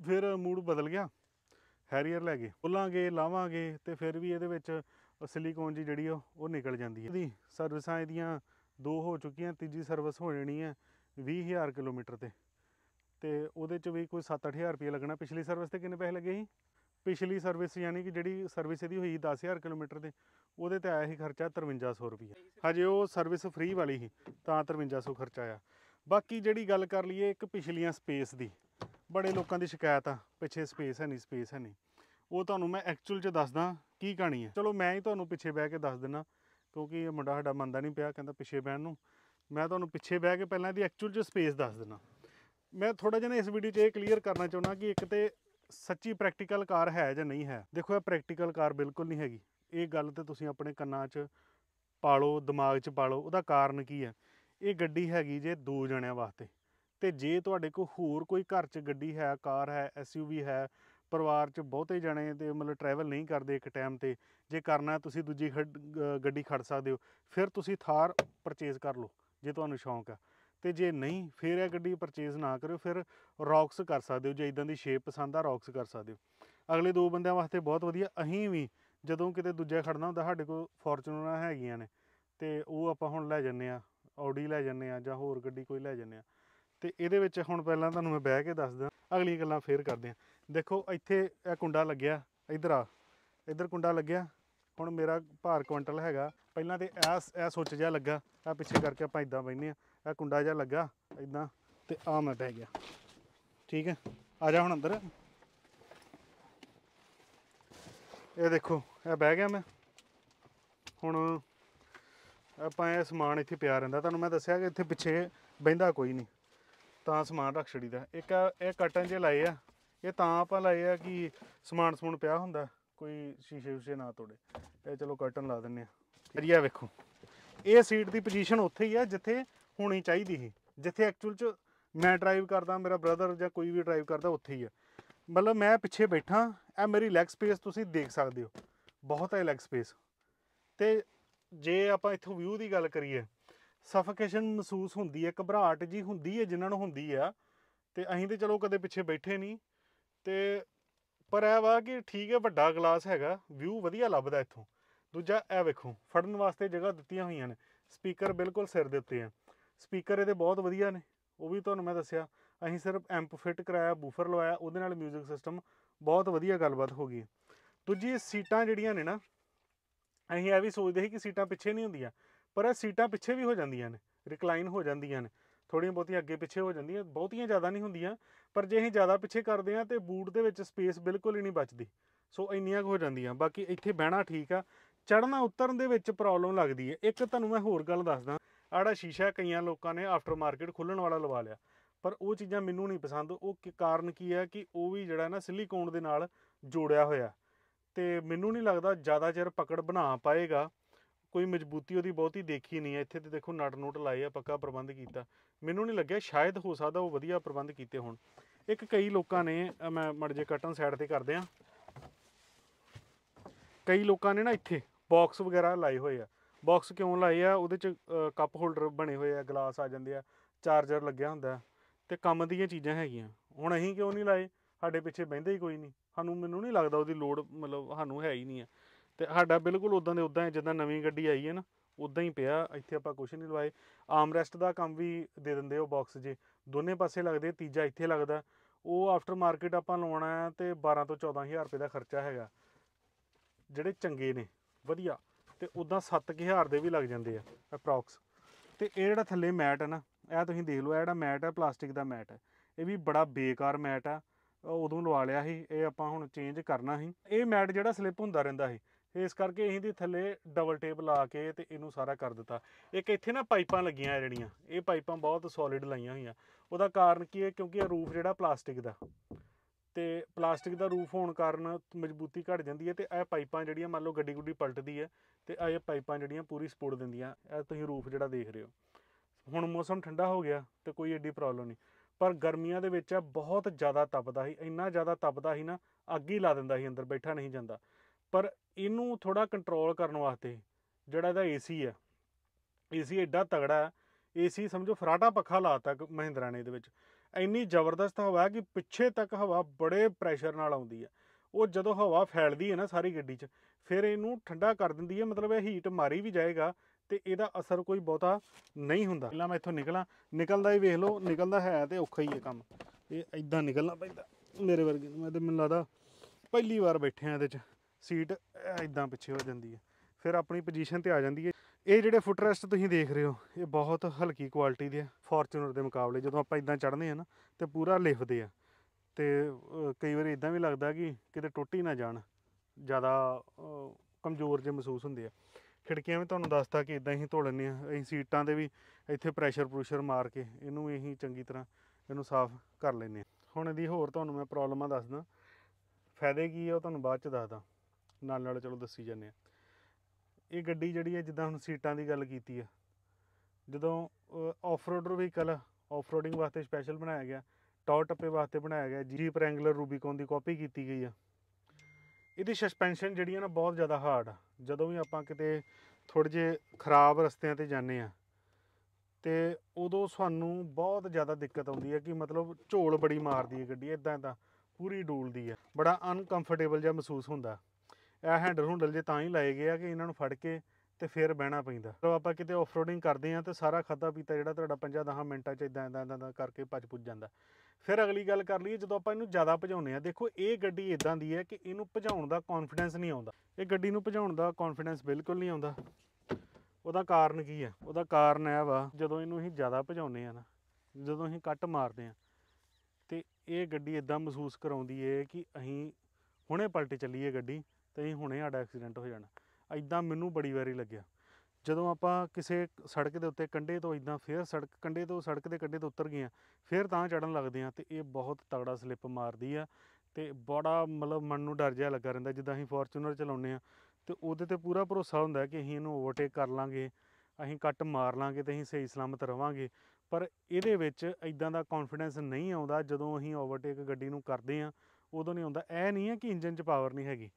ਫਿਰ ਮੂਡ ਬਦਲ ਗਿਆ ਹੈਰੀਅਰ ਲੈ ਕੇ ਖੋਲਾਂਗੇ ਲਾਵਾਂਗੇ ਤੇ ਫਿਰ ਵੀ ਇਹਦੇ ਵਿੱਚ ਸਿਲੀਕੋਨ ਜੀ ਜਿਹੜੀ ਉਹ ਨਿਕਲ ਜਾਂਦੀ ਹੈ ਦੀ ਸਰਵਿਸਾਂ ਇਹਦੀਆਂ ਦੋ ਹੋ ਚੁੱਕੀਆਂ ਤੀਜੀ ਸਰਵਿਸ ਹੋ ਜਾਣੀ ਹੈ 20000 ਕਿਲੋਮੀਟਰ ਤੇ ਤੇ ਉਹਦੇ ਚ ਵੀ ਕੋਈ 7-8000 ਰੁਪਏ ਲੱਗਣਾ ਪਿਛਲੀ ਸਰਵਿਸ ਤੇ ਕਿੰਨੇ ਪੈਸੇ ਲੱਗੇ ਸੀ ਪਿਛਲੀ ਸਰਵਿਸ ਯਾਨੀ ਕਿ ਜਿਹੜੀ ਸਰਵਿਸ ਇਹਦੀ ਹੋਈ 10000 ਕਿਲੋਮੀਟਰ ਤੇ ਉਹਦੇ ਤੇ ਆਇਆ ਸੀ ਖਰਚਾ 5300 ਰੁਪਏ ਹਜੇ ਉਹ ਸਰਵਿਸ ਫ੍ਰੀ ਵਾਲੀ ਸੀ ਤਾਂ 5300 ਖਰਚਾ ਆਇਆ ਬਾਕੀ ਜਿਹੜੀ ਗੱਲ ਕਰ ਲਈਏ ਇੱਕ ਪਿਛਲੀਆਂ ਸਪੇਸ ਦੀ ਬੜੇ ਲੋਕਾਂ ਦੀ ਸ਼ਿਕਾਇਤ ਆ ਪਿੱਛੇ ਸਪੇਸ ਹੈ ਨਹੀਂ ਸਪੇਸ ਹੈ ਨਹੀਂ ਉਹ ਤੁਹਾਨੂੰ ਮੈਂ ਐਕਚੁਅਲ 'ਚ ਦੱਸਦਾ ਕੀ ਕਹਾਣੀ ਹੈ ਚਲੋ ਮੈਂ ਹੀ ਤੁਹਾਨੂੰ ਪਿੱਛੇ ਬਹਿ ਕੇ ਦੱਸ ਦਿੰਨਾ ਕਿਉਂਕਿ ਇਹ ਮੁੰਡਾ ਸਾਡਾ ਮੰਨਦਾ ਨਹੀਂ ਪਿਆ ਕਹਿੰਦਾ ਪਿੱਛੇ ਬਹਿਣ ਨੂੰ ਮੈਂ ਤੁਹਾਨੂੰ ਪਿੱਛੇ ਬਹਿ ਕੇ ਪਹਿਲਾਂ ਇਹਦੀ ਐਕਚੁਅਲ 'ਚ ਸਪੇਸ ਦੱਸ ਦਿੰਨਾ ਮੈਂ ਥੋੜਾ ਜਿਹਾ ਇਸ ਵੀਡੀਓ 'ਚ ਇਹ ਕਲੀਅਰ ਕਰਨਾ ਚਾਹੁੰਦਾ ਕਿ ਇੱਕ ਤੇ ਸੱਚੀ ਪ੍ਰੈਕਟੀਕਲ ਕਾਰ ਹੈ ਜਾਂ ਨਹੀਂ ਹੈ ਦੇਖੋ ਇਹ ਪ੍ਰੈਕਟੀਕਲ ਕਾਰ ਬਿਲਕੁਲ ਨਹੀਂ ਹੈਗੀ ਇਹ ਗੱਲ ਤੇ ਤੁਸੀਂ ਆਪਣੇ ਕੰਨਾਂ 'ਚ ਪਾਲੋ ਦਿਮਾਗ 'ਚ ਪਾਲੋ ਉਹਦਾ ਕਾਰਨ ਕੀ ਹੈ ਇਹ ਗੱਡੀ ਹੈਗੀ ਜੇ ਦੋ ਜਣਿਆਂ ਵਾਸਤੇ ਤੇ ਜੇ ਤੁਹਾਡੇ ਕੋਲ ਹੋਰ ਕੋਈ ਘਰ 'ਚ ਗੱਡੀ ਹੈ ਕਾਰ ਹੈ ਐਸਯੂਵੀ ਹੈ ਪਰਿਵਾਰ 'ਚ ਬਹੁਤੇ ਜਣੇ ਤੇ ਮਤਲਬ ਟਰੈਵਲ ਨਹੀਂ ਕਰਦੇ ਇੱਕ ਟਾਈਮ ਤੇ ਜੇ ਕਰਨਾ ਤੁਸੀਂ ਦੂਜੀ ਗੱਡੀ ਖੜ ਸਕਦੇ ਹੋ ਫਿਰ ਤੁਸੀਂ ਥਾਰ ਪਰਚੇਜ਼ ਕਰ ਲਓ ਜੇ ਤੁਹਾਨੂੰ ਸ਼ੌਂਕ ਹੈ ਤੇ ਜੇ ਨਹੀਂ ਫਿਰ ਇਹ ਗੱਡੀ ਪਰਚੇਜ਼ ਨਾ ਕਰਿਓ ਫਿਰ ਰੌਕਸ ਕਰ ਸਕਦੇ ਹੋ ਜੇ ਇਦਾਂ ਦੀ ਸ਼ੇਪ ਪਸੰਦ ਆ ਰੌਕਸ ਕਰ ਸਕਦੇ ਹੋ ਅਗਲੇ ਦੋ ਬੰਦਿਆਂ ਵਾਸਤੇ ਬਹੁਤ ਵਧੀਆ ਅਹੀਂ ਵੀ ਜਦੋਂ ਕਿਤੇ ਦੂਜਾ ਖੜਨਾ ਹੁੰਦਾ ਸਾਡੇ ਕੋਲ ਫੋਰਚੂਨਰਾਂ ਹੈਗੀਆਂ ਨੇ ਤੇ ਉਹ ਆਪਾਂ ਹੁਣ ਲੈ ਜੰਨੇ ਆ ਆਡੀ ਲੈ ਜੰਨੇ ਆ ਜਾਂ ਹੋਰ ਗੱਡੀ ਕੋਈ ਲੈ ਜੰਨੇ ਆ ਤੇ ਇਹਦੇ ਵਿੱਚ ਹੁਣ ਪਹਿਲਾਂ ਤੁਹਾਨੂੰ ਮੈਂ ਬਹਿ ਕੇ ਦੱਸਦਾ ਅਗਲੀਆਂ ਗੱਲਾਂ ਫੇਰ ਕਰਦੇ ਹਾਂ ਦੇਖੋ ਇੱਥੇ ਇਹ ਕੁੰਡਾ ਲੱਗਿਆ ਇਧਰ ਆ ਇਧਰ ਕੁੰਡਾ ਲੱਗਿਆ ਹੁਣ ਮੇਰਾ ਭਾਰ ਕੁਇੰਟਲ ਹੈਗਾ ਪਹਿਲਾਂ ਤੇ ਐਸ ਐ ਸੋਚ ਜਿਆ ਲੱਗਾ ਆ ਪਿੱਛੇ ਕਰਕੇ ਆਪਾਂ ਇਦਾਂ ਬੈਨੇ ਆ ਇਹ ਕੁੰਡਾ ਜਿਆ ਲੱਗਾ ਇਦਾਂ ਤੇ ਆ ਮੈਂ ਬਹਿ ਗਿਆ ਠੀਕ ਹੈ ਆ ਜਾ ਹੁਣ ਅੰਦਰ ਇਹ ਦੇਖੋ ਇਹ ਬਹਿ ਗਿਆ ਮੈਂ ਹੁਣ ਆਪਾਂ ਇਹ ਸਮਾਨ ਇੱਥੇ ਪਿਆ ਰਹਿੰਦਾ ਤੁਹਾਨੂੰ ਮੈਂ ਦੱਸਿਆ ਕਿ ਇੱਥੇ ਪਿੱਛੇ ਬੈਂਦਾ ਕੋਈ ਨਹੀਂ ਤਾਂ ਸਮਾਨ ਰੱਖ ਛੜੀਦਾ ਇੱਕ ਇਹ ਕਟਨ ਜੇ ਲਾਏ ਆ ਇਹ ਤਾਂ ਆਪਾਂ ਲਾਏ ਆ ਕਿ ਸਮਾਨ ਸਮੂਨ ਪਿਆ ਹੁੰਦਾ ਕੋਈ ਸ਼ੀਸ਼ੇ ਉਸੇ ਨਾ ਤੋੜੇ ਇਹ ਚਲੋ ਕਟਨ ਲਾ ਦਿੰਨੇ ਆ ਏਰੀਆ ਵੇਖੋ ਇਹ ਸੀਟ ਦੀ ਪੋਜੀਸ਼ਨ ਉੱਥੇ ਹੀ ਆ ਜਿੱਥੇ ਹੋਣੀ ਚਾਹੀਦੀ ਸੀ ਜਿੱਥੇ ਐਕਚੁਅਲ ਚ ਮੈਂ ਡਰਾਈਵ ਕਰਦਾ ਮੇਰਾ ਬ੍ਰਦਰ ਜਾਂ ਕੋਈ ਵੀ ਡਰਾਈਵ ਕਰਦਾ ਉੱਥੇ ਹੀ ਆ ਮਤਲਬ ਮੈਂ ਪਿੱਛੇ ਬੈਠਾ ਇਹ ਮੇਰੀ ਲੈਗ ਸਪੇਸ ਤੁਸੀਂ ਦੇਖ ਸਕਦੇ ਹੋ ਬਹੁਤ ਹੈ ਲੈਗ ਸਪੇਸ ਤੇ ਜੇ ਆਪਾਂ ਇੱਥੋਂ ਵਿਊ ਦੀ ਗੱਲ ਕਰੀਏ ਸਫੋਕੇਸ਼ਨ ਮਹਿਸੂਸ ਹੁੰਦੀ ਹੈ ਘਬਰਾਹਟ ਜੀ ਹੁੰਦੀ ਹੈ ਜਿਨ੍ਹਾਂ ਨੂੰ ਹੁੰਦੀ ਆ ਤੇ ਅਸੀਂ ਤੇ ਚਲੋ ਕਦੇ ਪਿੱਛੇ ਬੈਠੇ ਨਹੀਂ ਤੇ ਪਰ ਇਹ ਵਾ ਕਿ ਠੀਕ ਹੈ ਵੱਡਾ ਗਲਾਸ ਹੈਗਾ ਵਿਊ ਵਧੀਆ ਲੱਭਦਾ ਇੱਥੋਂ ਦੂਜਾ ਇਹ ਵੇਖੋ ਫੜਨ ਵਾਸਤੇ ਜਗ੍ਹਾ ਦਿੱਤੀਆਂ ਹੋਈਆਂ ਨੇ ਸਪੀਕਰ ਬਿਲਕੁਲ ਸਿਰ ਦੇ ਉੱਤੇ ਆ ਸਪੀਕਰ ਇਹਦੇ ਬਹੁਤ ਵਧੀਆ ਨੇ ਉਹ ਵੀ ਤੁਹਾਨੂੰ ਮੈਂ ਦੱਸਿਆ ਅਸੀਂ ਸਿਰਫ ਐਂਪ ਫਿਟ ਕਰਾਇਆ ਬੂਫਰ ਲਵਾਇਆ ਉਹਦੇ ਨਾਲ 뮤직 ਸਿਸਟਮ ਬਹੁਤ ਵਧੀਆ ਗੱਲਬਾਤ ਹੋ ਗਈ ਦੂਜੀ ਸੀਟਾਂ ਜਿਹੜੀਆਂ ਨੇ ਨਾ ਅਸੀਂ ਇਹ ਵੀ ਸੋਚਦੇ ਸੀ ਕਿ ਸੀਟਾਂ ਪਿੱਛੇ ਨਹੀਂ ਹੁੰਦੀਆਂ ਪਰ ਇਹ ਸੀਟਾਂ ਪਿੱਛੇ ਵੀ ਹੋ ਜਾਂਦੀਆਂ ਨੇ ਰਿਕਲਾਈਨ ਹੋ ਜਾਂਦੀਆਂ ਨੇ ਥੋੜੀਆਂ ਬਹੁਤੀਆਂ ਅੱਗੇ ਪਿੱਛੇ ਹੋ ਜਾਂਦੀਆਂ ਬਹੁਤੀਆਂ ਜ਼ਿਆਦਾ ਨਹੀਂ ਹੁੰਦੀਆਂ ਪਰ ਜੇ ਅਸੀਂ ਜ਼ਿਆਦਾ ਪਿੱਛੇ ਕਰਦੇ ਆ ਤੇ ਬੂਟ ਦੇ ਵਿੱਚ ਸਪੇਸ ਬਿਲਕੁਲ ਹੀ ਨਹੀਂ ਬਚਦੀ ਸੋ ਇੰਨੀਆਂ ਹੋ ਜਾਂਦੀਆਂ ਬਾਕੀ ਇੱਥੇ ਬਹਿਣਾ ਠੀਕ ਆ ਚੜਨਾ ਉਤਰਨ ਦੇ ਵਿੱਚ ਪ੍ਰੋਬਲਮ ਲੱਗਦੀ ਹੈ ਇੱਕ ਤੁਹਾਨੂੰ ਮੈਂ ਹੋਰ ਗੱਲ ਦੱਸਦਾ ਆੜਾ ਸ਼ੀਸ਼ਾ ਕਈਆਂ ਲੋਕਾਂ ਨੇ ਆਫਟਰ ਮਾਰਕੀਟ ਖੁੱਲਣ ਵਾਲਾ ਲਵਾ ਲਿਆ ਪਰ ਉਹ ਚੀਜ਼ਾਂ ਮੈਨੂੰ ਨਹੀਂ ਪਸੰਦ ਉਹ ਕਾਰਨ ਕੀ ਹੈ ਕਿ ਉਹ ਵੀ ਜਿਹੜਾ ਨਾ ਸਿਲੀਕੋਨ ਦੇ ਨਾਲ ਜੋੜਿਆ ਹੋਇਆ ਤੇ ਮੈਨੂੰ ਨਹੀਂ ਲੱਗਦਾ ਜ਼ਿਆਦਾ ਚਿਰ ਪਕੜ ਬਣਾ ਪਾਏਗਾ ਕੋਈ ਮਜ਼ਬੂਤੀ ਉਹਦੀ ਬਹੁਤੀ ਦੇਖੀ ਨਹੀਂ ਹੈ ਇੱਥੇ ਤੇ ਦੇਖੋ ਨਟ ਨੂਟ ਲਾਏ ਆ ਪੱਕਾ ਪ੍ਰਬੰਧ ਕੀਤਾ ਮੈਨੂੰ ਨਹੀਂ ਲੱਗਿਆ ਸ਼ਾਇਦ ਹੋ ਸਕਦਾ ਉਹ ਵਧੀਆ ਪ੍ਰਬੰਧ ਕੀਤੇ ਹੋਣ ਇੱਕ ਕਈ ਲੋਕਾਂ ਨੇ ਮੈਂ ਮੜ ਜੇ ਕਟਨ ਸਾਈਡ ਤੇ ਕਰਦੇ ਆ ਕਈ ਲੋਕਾਂ ਨੇ ਨਾ ਇੱਥੇ ਬਾਕਸ ਵਗੈਰਾ ਲਾਏ ਹੋਏ ਆ ਬਾਕਸ ਕਿਉਂ ਲਾਏ ਆ ਉਹਦੇ ਚ ਕੱਪ ਹੋਲਡਰ ਬਣੇ ਹੋਏ ਆ ਗਲਾਸ ਆ ਜਾਂਦੇ ਆ ਚਾਰਜਰ ਲੱਗਿਆ ਹੁੰਦਾ ਤੇ ਕੰਮ ਦੀਆਂ ਚੀਜ਼ਾਂ ਹੈਗੀਆਂ ਹੁਣ ਅਸੀਂ ਕਿਉਂ ਨਹੀਂ ਲਾਏ ਸਾਡੇ ਪਿੱਛੇ ਬੈੰਦੇ ਹੀ ਕੋਈ ਨਹੀਂ ਸਾਨੂੰ ਮੈਨੂੰ ਨਹੀਂ ਲੱਗਦਾ ਉਹਦੀ ਲੋੜ ਮਤਲਬ ਸਾਨੂੰ ਹੈ ਹੀ ਨਹੀਂ ਆ ਤੇ ਸਾਡਾ ਬਿਲਕੁਲ ਉਦਾਂ ਦੇ ਉਦਾਂ ਹੈ ਜਿੱਦਾਂ ਨਵੀਂ ਗੱਡੀ ਆਈ ਹੈ ਨਾ ਉਦਾਂ ਹੀ ਪਿਆ ਇੱਥੇ ਆਪਾਂ ਕੁਝ ਨਹੀਂ ਲਵਾਏ ਆਮ ਰੈਸਟ ਦਾ ਕੰਮ ਵੀ ਦੇ ਦਿੰਦੇ ਉਹ ਬਾਕਸ ਜੇ ਦੋਨੇ ਪਾਸੇ ਲੱਗਦੇ ਤੀਜਾ ਇੱਥੇ ਲੱਗਦਾ ਉਹ ਆਫਟਰ ਮਾਰਕੀਟ ਆਪਾਂ ਲਵਾਉਣਾ ਹੈ ਤੇ 12 ਤੋਂ 14000 ਰੁਪਏ ਦਾ ਖਰਚਾ ਹੈਗਾ ਜਿਹੜੇ ਚੰਗੇ ਨੇ ਵਧੀਆ ਤੇ ਉਦਾਂ 7000 ਦੇ ਵੀ ਲੱਗ ਜਾਂਦੇ ਆ ਅਪਰੋਕਸ ਤੇ ਇਹ ਜਿਹੜਾ ਥੱਲੇ ਮੈਟ ਹੈ ਨਾ ਇਹ ਤੁਸੀਂ ਦੇਖ ਲਓ ਇਹ ਜਿਹੜਾ ਮੈਟ ਹੈ ਪਲਾਸਟਿਕ ਦਾ ਮੈਟ ਹੈ ਇਹ ਵੀ ਬੜਾ ਬੇਕਾਰ ਮੈਟ ਆ ਉਦੋਂ ਲਵਾ ਲਿਆ ਸੀ ਇਹ ਆਪਾਂ ਹੁਣ ਚੇਂਜ ਕਰਨਾ ਸੀ ਇਹ ਮੈਟ ਜਿਹੜਾ ਸਲਿਪ ਹੁੰਦਾ ਰਹਿੰਦਾ ਸੀ ਇਸ ਕਰਕੇ ਅਸੀਂ ਦੇ ਥੱਲੇ ਡਬਲ ਟੇਪ ਲਾ ਕੇ ਤੇ ਇਹਨੂੰ ਸਾਰਾ ਕਰ ਦਿੱਤਾ ਇੱਕ ਇੱਥੇ ਨਾ ਪਾਈਪਾਂ ਲੱਗੀਆਂ ਜਿਹੜੀਆਂ ਇਹ ਪਾਈਪਾਂ ਬਹੁਤ ਸੋਲਿਡ ਲਾਈਆਂ ਹੋਈਆਂ ਉਹਦਾ ਕਾਰਨ ਕੀ ਹੈ ਕਿਉਂਕਿ ਇਹ ਰੂਫ ਜਿਹੜਾ ਪਲਾਸਟਿਕ ਦਾ ਤੇ ਪਲਾਸਟਿਕ ਦਾ ਰੂਫ ਹੋਣ ਕਾਰਨ ਮਜ਼ਬੂਤੀ ਘਟ ਜਾਂਦੀ ਹੈ ਤੇ ਇਹ ਪਾਈਪਾਂ ਜਿਹੜੀਆਂ ਮੰਨ ਲਓ ਗੱਡੀ ਗੁੱਡੀ ਪਲਟਦੀ ਹੈ ਤੇ ਇਹ ਪਾਈਪਾਂ ਜਿਹੜੀਆਂ ਪੂਰੀ ਸਪੋਰਟ ਦਿੰਦੀਆਂ ਇਹ ਤੁਸੀਂ ਰੂਫ ਜਿਹੜਾ ਦੇਖ ਰਹੇ ਹੋ ਹੁਣ ਮੌਸਮ ਠੰਡਾ ਹੋ ਗਿਆ ਤੇ ਕੋਈ ਐਡੀ ਪ੍ਰੋਬਲਮ ਨਹੀਂ ਪਰ ਗਰਮੀਆਂ ਦੇ ਵਿੱਚ ਬਹੁਤ ਜ਼ਿਆਦਾ ਤਪਦਾ ਸੀ ਇੰਨਾ ਜ਼ਿਆਦਾ ਤਪਦਾ ਸੀ ਨਾ ਅੱਗ ਹੀ ਲਾ ਦਿੰਦਾ ਸੀ ਅੰਦਰ ਬੈਠਾ ਨਹੀਂ ਜਾਂਦਾ ਪਰ ਇਹਨੂੰ ਥੋੜਾ ਕੰਟਰੋਲ ਕਰਨ ਵਾਸਤੇ ਜਿਹੜਾ ਇਹਦਾ ਏਸੀ ਆ ਏਸੀ ਐਡਾ ਤਗੜਾ ਏਸੀ ਸਮਝੋ ਫਰਾਟਾ ਪੱਖਾ ਲਾਤਾ ਮਹਿੰਦਰਾ ਨੇ ਇਹਦੇ ਵਿੱਚ ਇੰਨੀ ਜ਼ਬਰਦਸਤ ਹਵਾ ਕਿ ਪਿੱਛੇ ਤੱਕ ਹਵਾ ਬੜੇ ਪ੍ਰੈਸ਼ਰ ਨਾਲ ਆਉਂਦੀ ਆ ਉਹ ਜਦੋਂ ਹਵਾ ਫੈਲਦੀ ਹੈ ਨਾ ਸਾਰੀ ਗੱਡੀ 'ਚ ਫਿਰ ਇਹਨੂੰ ਠੰਡਾ ਕਰ ਦਿੰਦੀ ਹੈ ਮਤਲਬ ਇਹ ਹੀਟ ਮਾਰੀ ਵੀ ਜਾਏਗਾ ਤੇ ਇਹਦਾ ਅਸਰ ਕੋਈ ਬਹੁਤਾ ਨਹੀਂ ਹੁੰਦਾ ਪਹਿਲਾਂ ਮੈਂ ਇੱਥੋਂ ਨਿਕਲਾਂ ਨਿਕਲਦਾ ਹੀ ਵੇਖ ਲਓ ਨਿਕਲਦਾ ਹੈ ਤੇ ਔਖਾ ਹੀ ਹੈ ਕੰਮ ਇਹ ਐਦਾਂ ਨਿਕਲਣਾ ਪੈਂਦਾ ਮੇਰੇ ਵਰਗੇ ਮੈਂ ਤੇ ਮੈਨੂੰ ਲੱਗਦਾ ਪਹਿਲੀ ਵਾਰ ਬੈਠਿਆ ਇਹਦੇ 'ਚ ਸੀਟ ਇਦਾਂ ਪਿੱਛੇ ਹੋ ਜਾਂਦੀ ਹੈ ਫਿਰ ਆਪਣੀ ਪੋਜੀਸ਼ਨ ਤੇ ਆ ਜਾਂਦੀ ਹੈ ਇਹ ਜਿਹੜੇ ਫੁੱਟਰੈਸਟ ਤੁਸੀਂ ਦੇਖ ਰਹੇ ਹੋ ਇਹ ਬਹੁਤ ਹਲਕੀ ਕੁਆਲਿਟੀ ਦੇ ਆ ਫੋਰਚੂਨਰ ਦੇ ਮੁਕਾਬਲੇ ਜਦੋਂ ਆਪਾਂ ਇਦਾਂ ਚੜ੍ਹਨੇ ਆ ਨਾ ਤੇ ਪੂਰਾ ਲਿਫਦੇ ਆ ਤੇ ਕਈ ਵਾਰ ਇਦਾਂ ਵੀ ਲੱਗਦਾ ਕਿ ਕਿਤੇ ਟੁੱਟ ਹੀ ਨਾ ਜਾਣ ਜ਼ਿਆਦਾ ਕਮਜ਼ੋਰ ਜੇ ਮਹਿਸੂਸ ਹੁੰਦੇ ਆ ਖਿੜਕੀਆਂ ਵੀ ਤੁਹਾਨੂੰ ਦੱਸਤਾ ਕਿ ਇਦਾਂ ਹੀ ਧੋ ਲੈਂਦੇ ਆ ਅਸੀਂ ਸੀਟਾਂ ਦੇ ਵੀ ਇੱਥੇ ਪ੍ਰੈਸ਼ਰ ਪ੍ਰੈਸ਼ਰ ਮਾਰ ਕੇ ਇਹਨੂੰ ਇਹੀ ਚੰਗੀ ਤਰ੍ਹਾਂ ਇਹਨੂੰ ਸਾਫ਼ ਕਰ ਲੈਣੇ ਆ ਹੁਣ ਇਹਦੀ ਹੋਰ ਤੁਹਾਨੂੰ ਮੈਂ ਪ੍ਰੋਬਲਮਾਂ ਦੱਸਦਾ ਫਾਇਦੇ ਕੀ ਆ ਉਹ ਤੁਹਾਨੂੰ ਬਾਅਦ ਚ ਦੱਸਦਾ ਨਾਲ ਨਾਲ ਚਲੋ ਦੱਸੀ ਜਾਂਦੇ ਆ ਇਹ ਗੱਡੀ ਜਿਹੜੀ ਹੈ ਜਿੱਦਾਂ ਹੁਣ ਸੀਟਾਂ ਦੀ ਗੱਲ ਕੀਤੀ ਆ ਜਦੋਂ ਆਫਰੋਡਰ ਵਹੀਕਲ ਆਫਰੋਡਿੰਗ ਵਾਸਤੇ ਸਪੈਸ਼ਲ ਬਣਾਇਆ ਗਿਆ ਟੌਰ ਟੱਪੇ ਵਾਸਤੇ ਬਣਾਇਆ ਗਿਆ ਜੀਪ ਰੈਂਗਲਰ ਰੂਬੀਕੌਨ ਦੀ ਕਾਪੀ ਕੀਤੀ ਗਈ ਆ ਇਹਦੀ ਸਸਪੈਂਸ਼ਨ ਜਿਹੜੀ ਆ ਨਾ ਬਹੁਤ ਜ਼ਿਆਦਾ ਹਾਰਡ ਆ ਜਦੋਂ ਵੀ ਆਪਾਂ ਕਿਤੇ ਥੋੜੇ ਜੇ ਖਰਾਬ ਰਸਤਿਆਂ ਤੇ ਜਾਂਦੇ ਆ ਤੇ ਉਦੋਂ ਸਾਨੂੰ ਬਹੁਤ ਜ਼ਿਆਦਾ ਦਿੱਕਤ ਆਉਂਦੀ ਹੈ ਕਿ ਮਤਲਬ ਝੋਲ ਬੜੀ ਮਾਰਦੀ ਹੈ ਗੱਡੀ ਇਦਾਂ ਇਦਾਂ ਪੂਰੀ ਡੋਲਦੀ ਹੈ ਬੜਾ ਅਨਕੰਫਰਟੇਬਲ ਜਿਹਾ ਮਹਿਸੂਸ ਹੁੰਦਾ ਇਹ ਹੈਂਡਲ ਹੁੰਡਲ ਜੇ ਤਾਂ ਹੀ ਲਾਏ ਗਏ ਆ ਕਿ ਇਹਨਾਂ ਨੂੰ ਫੜ ਕੇ ਤੇ ਫਿਰ ਬਹਿਣਾ ਪੈਂਦਾ ਜਦੋਂ ਆਪਾਂ ਕਿਤੇ ਆਫਰੋਡਿੰਗ ਕਰਦੇ ਆ ਤੇ ਸਾਰਾ ਖਾਦਾ ਪੀਤਾ ਜਿਹੜਾ ਤੁਹਾਡਾ 5-10 ਮਿੰਟਾਂ ਚ ਇਦਾਂ ਇਦਾਂ ਇਦਾਂ ਕਰਕੇ ਪੱਜ ਪੁੱਜ ਜਾਂਦਾ ਫਿਰ ਅਗਲੀ ਗੱਲ ਕਰ ਲਈਏ ਜਦੋਂ ਆਪਾਂ ਇਹਨੂੰ ਜ਼ਿਆਦਾ ਭਜਾਉਨੇ ਆ ਦੇਖੋ ਇਹ ਗੱਡੀ ਇਦਾਂ ਦੀ ਹੈ ਕਿ ਇਹਨੂੰ ਭਜਾਉਣ ਦਾ ਕੌਨਫੀਡੈਂਸ ਨਹੀਂ ਆਉਂਦਾ ਇਹ ਗੱਡੀ ਨੂੰ ਭਜਾਉਣ ਦਾ ਕੌਨਫੀਡੈਂਸ ਬਿਲਕੁਲ ਨਹੀਂ ਆਉਂਦਾ ਉਹਦਾ ਕਾਰਨ ਕੀ ਹੈ ਉਹਦਾ ਕਾਰਨ ਹੈ ਵਾ ਜਦੋਂ ਇਹਨੂੰ ਅਸੀਂ ਜ਼ਿਆਦਾ ਭਜਾਉਨੇ ਆ ਨਾ ਜਦੋਂ ਅਸੀਂ ਕੱਟ ਮਾਰਦੇ ਆ ਤੇ ਇਹ ਗੱਡੀ ਇਦਾਂ ਮਹਿਸੂਸ ਕਰਾਉਂਦੀ ਏ ਕਿ ਅਸੀਂ ਹੁਣੇ ਪਲਟ ਚੱਲੀਏ ਗੱਡੀ ਤੇ ਇਹ ਹੁਣੇ ਸਾਡਾ ਐਕਸੀਡੈਂਟ ਹੋ ਜਾਣਾ ਐਦਾਂ ਮੈਨੂੰ ਬੜੀ ਵਾਰੀ ਲੱਗਿਆ ਜਦੋਂ ਆਪਾਂ ਕਿਸੇ ਸੜਕ ਦੇ ਉੱਤੇ ਕੰਡੇ ਤੋਂ ਇਦਾਂ ਫੇਰ ਸੜਕ ਕੰਡੇ ਤੋਂ ਸੜਕ ਦੇ ਕੰਡੇ ਤੋਂ ਉੱਤਰ ਗਏ ਆ ਫੇਰ ਤਾਂ ਚੜਨ ਲੱਗਦੇ ਆ ਤੇ ਇਹ ਬਹੁਤ ਤਗੜਾ ਸਲਿੱਪ ਮਾਰਦੀ ਆ ਤੇ ਬੜਾ ਮਤਲਬ ਮਨ ਨੂੰ ਡਰ ਜਿਹਾ ਲੱਗਾ ਰਹਿੰਦਾ ਜਿੱਦਾਂ ਅਸੀਂ ਫੋਰਚੂਨਰ ਚਲਾਉਂਦੇ ਆ ਤੇ ਉਹਦੇ ਤੇ ਪੂਰਾ ਭਰੋਸਾ ਹੁੰਦਾ ਕਿ ਅਸੀਂ ਇਹਨੂੰ ਓਵਰਟੇਕ ਕਰ ਲਾਂਗੇ ਅਸੀਂ ਕੱਟ ਮਾਰ ਲਾਂਗੇ ਤੇ ਅਸੀਂ ਸਹੀ ਸਲਾਮਤ ਰਵਾਂਗੇ ਪਰ ਇਹਦੇ ਵਿੱਚ ਇਦਾਂ ਦਾ ਕੌਨਫੀਡੈਂਸ ਨਹੀਂ ਆਉਂਦਾ ਜਦੋਂ ਅਸੀਂ ਓਵਰਟੇਕ ਗੱਡੀ ਨੂੰ ਕਰਦੇ ਆ ਉਦੋਂ ਨਹੀਂ ਆਉਂਦਾ ਇਹ ਨਹੀਂ ਹੈ ਕਿ ਇੰਜਨ 'ਚ ਪਾਵਰ ਨਹੀਂ ਹੈਗੀ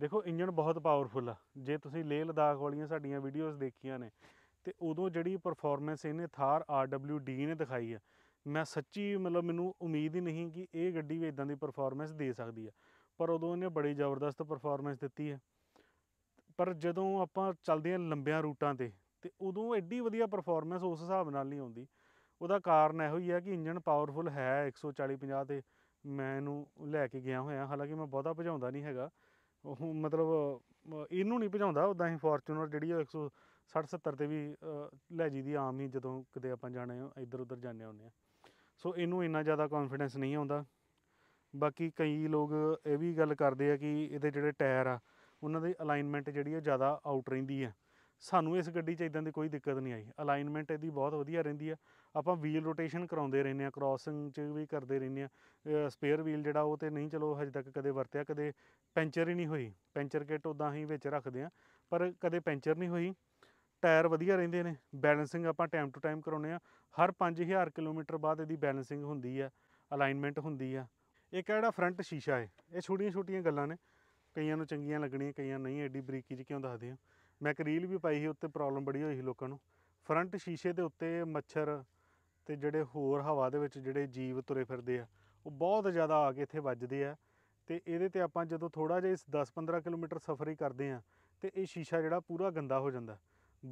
ਦੇਖੋ ਇੰਜਨ ਬਹੁਤ ਪਾਵਰਫੁਲ ਆ ਜੇ ਤੁਸੀਂ ਲੇਹ ਲਦਾਖ ਵਾਲੀਆਂ ਸਾਡੀਆਂ ਵੀਡੀਓਜ਼ ਦੇਖੀਆਂ ਨੇ ਤੇ ਉਦੋਂ ਜਿਹੜੀ ਪਰਫਾਰਮੈਂਸ ਇਹਨੇ ਥਾਰ RWD ਨੇ ਦਿਖਾਈ ਆ ਮੈਂ ਸੱਚੀ ਮਤਲਬ ਮੈਨੂੰ ਉਮੀਦ ਹੀ ਨਹੀਂ ਕਿ ਇਹ ਗੱਡੀ ਵੀ ਇਦਾਂ ਦੀ ਪਰਫਾਰਮੈਂਸ ਦੇ ਸਕਦੀ ਆ ਪਰ ਉਦੋਂ ਇਹਨੇ ਬੜੀ ਜ਼ਬਰਦਸਤ ਪਰਫਾਰਮੈਂਸ ਦਿੱਤੀ ਹੈ ਪਰ ਜਦੋਂ ਆਪਾਂ ਚੱਲਦੇ ਹਾਂ ਲੰਬਿਆਂ ਰੂਟਾਂ ਤੇ ਤੇ ਉਦੋਂ ਐਡੀ ਵਧੀਆ ਪਰਫਾਰਮੈਂਸ ਉਸ ਹਿਸਾਬ ਨਾਲ ਨਹੀਂ ਆਉਂਦੀ ਉਹਦਾ ਕਾਰਨ ਇਹੋ ਹੀ ਆ ਕਿ ਇੰਜਨ ਪਾਵਰਫੁਲ ਹੈ 140 50 ਤੇ ਮੈਂ ਇਹਨੂੰ ਲੈ ਕੇ ਗਿਆ ਹੋਇਆ ਹਾਲਾਂਕਿ ਮੈਂ ਬਹੁਤਾ ਭਜਾਉਂਦਾ ਨਹੀਂ ਹੈਗਾ ਉਹ ਮਤਲਬ ਇਹਨੂੰ ਨਹੀਂ ਭਜਾਉਂਦਾ ਉਦਾਂ ਹੀ ਫੋਰਚੂਨਰ ਜਿਹੜੀ ਉਹ 160 70 ਤੇ ਵੀ ਲੈ ਜੀਦੀ ਆਮ ਹੀ ਜਦੋਂ ਕਿਤੇ ਆਪਾਂ ਜਾਣੇ ਆ ਇੱਧਰ ਉੱਧਰ ਜਾਣੇ ਹੁੰਦੇ ਆ ਸੋ ਇਹਨੂੰ ਇੰਨਾ ਜ਼ਿਆਦਾ ਕੌਨਫੀਡੈਂਸ ਨਹੀਂ ਆਉਂਦਾ ਬਾਕੀ ਕਈ ਲੋਕ ਇਹ ਵੀ ਗੱਲ ਕਰਦੇ ਆ ਕਿ ਇਹਦੇ ਜਿਹੜੇ ਟਾਇਰ ਆ ਉਹਨਾਂ ਦੀ ਅਲਾਈਨਮੈਂਟ ਜਿਹੜੀ ਆ ਜ਼ਿਆਦਾ ਆਊਟ ਰਹਿੰਦੀ ਆ ਸਾਨੂੰ ਇਸ ਗੱਡੀ 'ਚ ਇਦਾਂ ਦੀ ਕੋਈ ਦਿੱਕਤ ਨਹੀਂ ਆਈ ਅਲਾਈਨਮੈਂਟ ਇਹਦੀ ਬਹੁਤ ਵਧੀਆ ਰਹਿੰਦੀ ਆ ਆਪਾਂ ਵੀਲ ਰੋਟੇਸ਼ਨ ਕਰਾਉਂਦੇ ਰਹਿੰਨੇ ਆ ਕ੍ਰਾਸਿੰਗ 'ਚ ਵੀ ਕਰਦੇ ਰਹਿੰਨੇ ਆ ਸਪੇਅਰ ਵੀਲ ਜਿਹੜਾ ਉਹ ਤੇ ਨਹੀਂ ਚਲੋ ਹਜੇ ਤੱਕ ਕਦੇ ਵਰਤਿਆ ਕਦੇ ਪੈਂਚਰ ਹੀ ਨਹੀਂ ਹੋਈ ਪੈਂਚਰ ਕਿਟ ਉਦਾਂ ਹੀ ਵਿੱਚ ਰੱਖਦੇ ਆ ਪਰ ਕਦੇ ਪੈਂਚਰ ਨਹੀਂ ਹੋਈ ਟਾਇਰ ਵਧੀਆ ਰਹਿੰਦੇ ਨੇ ਬੈਲੈਂਸਿੰਗ ਆਪਾਂ ਟਾਈਮ ਟੂ ਟਾਈਮ ਕਰਾਉਨੇ ਆ ਹਰ 5000 ਕਿਲੋਮੀਟਰ ਬਾਅਦ ਇਹਦੀ ਬੈਲੈਂਸਿੰਗ ਹੁੰਦੀ ਆ ਅਲਾਈਨਮੈਂਟ ਹੁੰਦੀ ਆ ਇੱਕ ਜਿਹੜਾ ਫਰੰਟ ਸ਼ੀਸ਼ਾ ਹੈ ਇਹ ਛੋਟੀਆਂ-ਛੋਟੀਆਂ ਗੱਲਾਂ ਨੇ ਕਈਆਂ ਨੂੰ ਚੰਗੀਆਂ ਲੱਗਣੀਆਂ ਕਈਆਂ ਨਹੀਂ ਐਡੀ ਬਰੀਕੀ 'ਚ ਕਿਉਂ ਦੱਸਦੇ ਆ ਮੈਂ ਕਰੀਲ ਵੀ ਪਾਈ ਸੀ ਉੱਤੇ ਪ੍ਰੋਬਲਮ ਬੜੀ ਹੋਈ ਸੀ ਲੋਕਾਂ ਨੂੰ ਫਰੰਟ ਸ਼ੀਸ਼ੇ ਦੇ ਉੱਤੇ ਮੱਛਰ ਤੇ ਜਿਹੜੇ ਹੋਰ ਹਵਾ ਦੇ ਵਿੱਚ ਜਿਹੜੇ ਜੀਵ ਤੁਰੇ ਫਿਰਦੇ ਆ ਉਹ ਬਹੁਤ ਜ਼ਿਆਦਾ ਆ ਕੇ ਇੱਥੇ ਵੱਜਦੇ ਆ ਤੇ ਇਹਦੇ ਤੇ ਆਪਾਂ ਜਦੋਂ ਥੋੜਾ ਜਿਹਾ ਇਸ 10-15 ਕਿਲੋਮੀਟਰ ਸਫ਼ਰ ਹੀ ਕਰਦੇ ਆ ਤੇ ਇਹ ਸ਼ੀਸ਼ਾ ਜਿਹੜਾ ਪੂਰਾ ਗੰਦਾ ਹੋ ਜਾਂਦਾ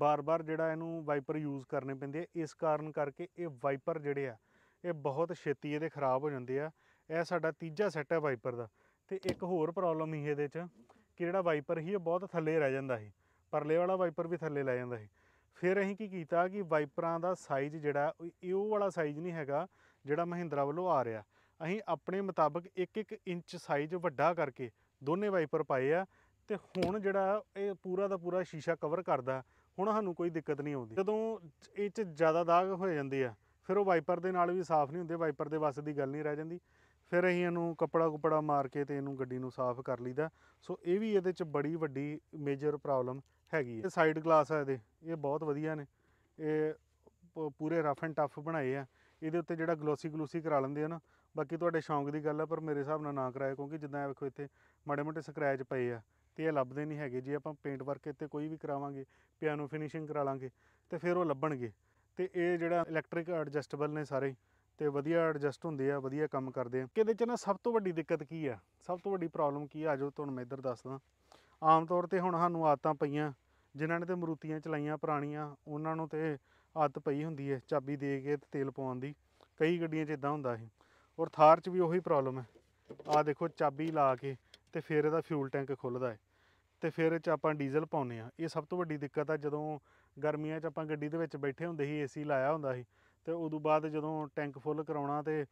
ਬਾਰ-ਬਾਰ ਜਿਹੜਾ ਇਹਨੂੰ ਵਾਈਪਰ ਯੂਜ਼ ਕਰਨੇ ਪੈਂਦੇ ਆ ਇਸ ਕਾਰਨ ਕਰਕੇ ਇਹ ਵਾਈਪਰ ਜਿਹੜੇ ਆ ਇਹ ਬਹੁਤ ਛੇਤੀ ਇਹਦੇ ਖਰਾਬ ਹੋ ਜਾਂਦੇ ਆ ਇਹ ਸਾਡਾ ਤੀਜਾ ਸੈੱਟ ਹੈ ਵਾਈਪਰ ਦਾ ਤੇ ਇੱਕ ਹੋਰ ਪ੍ਰੋਬਲਮ ਹੀ ਇਹਦੇ 'ਚ ਕਿ ਜਿਹੜਾ ਵਾਈਪਰ ਹੀ ਇਹ ਬਹੁਤ ਥੱਲੇ ਰਹਿ ਜਾਂਦਾ ਸੀ ਪਰਲੇ ਵਾਲਾ ਵਾਈਪਰ ਵੀ ਥੱਲੇ ਲੈ ਜਾਂਦਾ ਸੀ ਫਿਰ ਅਸੀਂ ਕੀ ਕੀਤਾ ਕਿ ਵਾਈਪਰਾਂ ਦਾ ਸਾਈਜ਼ ਜਿਹੜਾ ਇਹ ਉਹ ਵਾਲਾ ਸਾਈਜ਼ ਨਹੀਂ ਹੈਗਾ ਜਿਹੜਾ ਮਹਿੰਦਰਾ ਵੱਲੋਂ ਆ ਰਿਹਾ ਅਸੀਂ ਆਪਣੇ ਮੁਤਾਬਕ 1-1 ਇੰਚ ਸਾਈਜ਼ ਵੱਡਾ ਕਰਕੇ ਦੋਨੇ ਵਾਈਪਰ ਪਾਏ ਆ ਤੇ ਹੁਣ ਜਿਹੜਾ ਇਹ ਪੂਰਾ ਦਾ ਪੂਰਾ ਸ਼ੀਸ਼ਾ ਕਵਰ ਕਰਦਾ ਹੁਣ ਸਾਨੂੰ ਕੋਈ ਦਿੱਕਤ ਨਹੀਂ ਆਉਂਦੀ ਜਦੋਂ ਇਹ 'ਚ ਜ਼ਿਆਦਾ ਦਾਗ ਹੋ ਜਾਂਦੇ ਆ ਫਿਰ ਉਹ ਵਾਈਪਰ ਦੇ ਨਾਲ ਵੀ ਸਾਫ਼ ਨਹੀਂ ਹੁੰਦੇ ਵਾਈਪਰ ਦੇ ਵਸ ਦੀ ਗੱਲ ਨਹੀਂ ਰਹਿ ਜਾਂਦੀ ਫਿਰ ਅਸੀਂ ਇਹਨੂੰ ਕਪੜਾ ਕੁਪੜਾ ਮਾਰ ਕੇ ਤੇ ਇਹਨੂੰ ਗੱਡੀ ਨੂੰ ਸਾਫ਼ ਕਰ ਲਈਦਾ ਸੋ ਇਹ ਵੀ ਇਹਦੇ 'ਚ ਬੜੀ ਵੱਡੀ ਮੇਜਰ ਪ੍ਰੋਬਲਮ ਹੈਗੀ ਹੈ ਸਾਈਡ ਗਲਾਸ ਆ ਇਹਦੇ ਇਹ ਬਹੁਤ ਵਧੀਆ ਨੇ ਇਹ ਪੂਰੇ ਰਫ ਐਂਡ ਟਫ ਬਣਾਏ ਆ ਇਹਦੇ ਉੱਤੇ ਜਿਹੜਾ ਗਲੋਸੀ ਗਲੂਸੀ ਕਰਾ ਲੈਂਦੇ ਆ ਨਾ ਬਾਕੀ ਤੁਹਾਡੇ ਸ਼ੌਂਕ ਦੀ ਗੱਲ ਆ ਪਰ ਮੇਰੇ ਹਿਸਾਬ ਨਾਲ ਨਾ ਕਰਾਇਆ ਕਿਉਂਕਿ ਜਿੱਦਾਂ ਵੇਖੋ ਇੱਥੇ ਮਾੜੇ ਮੋਟੇ ਸਕ੍ਰੈਚ ਪਏ ਆ ਤੇ ਇਹ ਲੱਭਦੇ ਨਹੀਂ ਹੈਗੇ ਜੇ ਆਪਾਂ ਪੇਂਟ ਵਰਕ ਇੱਥੇ ਕੋਈ ਵੀ ਕਰਾਵਾਂਗੇ ਪਿਆਨੋ ਫਿਨਿਸ਼ਿੰਗ ਕਰਾ ਲਾਂਗੇ ਤੇ ਫਿਰ ਉਹ ਲੱਭਣਗੇ ਤੇ ਇਹ ਜਿਹੜਾ ਇਲੈਕਟ੍ਰਿਕ ਐਡਜਸਟੇਬਲ ਨੇ ਸਾਰੇ ਤੇ ਵਧੀਆ ਐਡਜਸਟ ਹੁੰਦੇ ਆ ਵਧੀਆ ਕੰਮ ਕਰਦੇ ਆ ਕਿਹਦੇ ਚ ਨਾ ਸਭ ਤੋਂ ਵੱਡੀ ਦਿੱਕਤ ਕੀ ਆ ਸਭ ਤੋਂ ਵੱਡੀ ਪ੍ਰੋਬਲਮ ਕੀ ਆ ਜੋ ਤੁਹਾਨੂੰ ਮੈਂ ਇੱਧਰ ਦੱਸਦਾ ਆਮ ਤੌਰ ਤੇ ਹੁਣ ਸਾਨੂੰ ਆਦਤਾਂ ਪਈਆਂ ਜਿਨ੍ਹਾਂ ਨੇ ਤੇ ਮਰੂਤੀਆਂ ਚਲਾਈਆਂ ਪੁਰਾਣੀਆਂ ਉਹਨਾਂ ਨੂੰ ਤੇ ਆਦਤ ਪਈ ਹੁੰਦੀ ਹੈ ਚਾਬੀ ਦੇ ਕੇ ਤੇ ਤੇਲ ਪਵਾਉਣ ਦੀ ਕਈ ਗੱਡੀਆਂ 'ਚ ਇਦਾਂ ਹੁੰਦਾ ਸੀ ਔਰ ਥਾਰ 'ਚ ਵੀ ਉਹੀ ਪ੍ਰੋਬਲਮ ਹੈ ਆ ਦੇਖੋ ਚਾਬੀ ਲਾ ਕੇ ਤੇ ਫਿਰ ਇਹਦਾ ਫਿਊਲ ਟੈਂਕ ਖੁੱਲਦਾ ਹੈ ਤੇ ਫਿਰ ਇਹ 'ਚ ਆਪਾਂ ਡੀਜ਼ਲ ਪਾਉਨੇ ਆ ਇਹ ਸਭ ਤੋਂ ਵੱਡੀ ਦਿੱਕਤ ਆ ਜਦੋਂ ਗਰਮੀਆਂ 'ਚ ਆਪਾਂ ਗੱਡੀ ਦੇ ਵਿੱਚ ਬੈਠੇ ਹੁੰਦੇ ਸੀ ਏਸੀ ਲਾਇਆ ਹੁੰਦਾ ਸੀ ਤੇ ਉਦੋਂ ਬਾਅਦ ਜਦੋਂ ਟੈਂਕ ਫੁੱਲ ਕਰਾਉਣਾ ਤੇ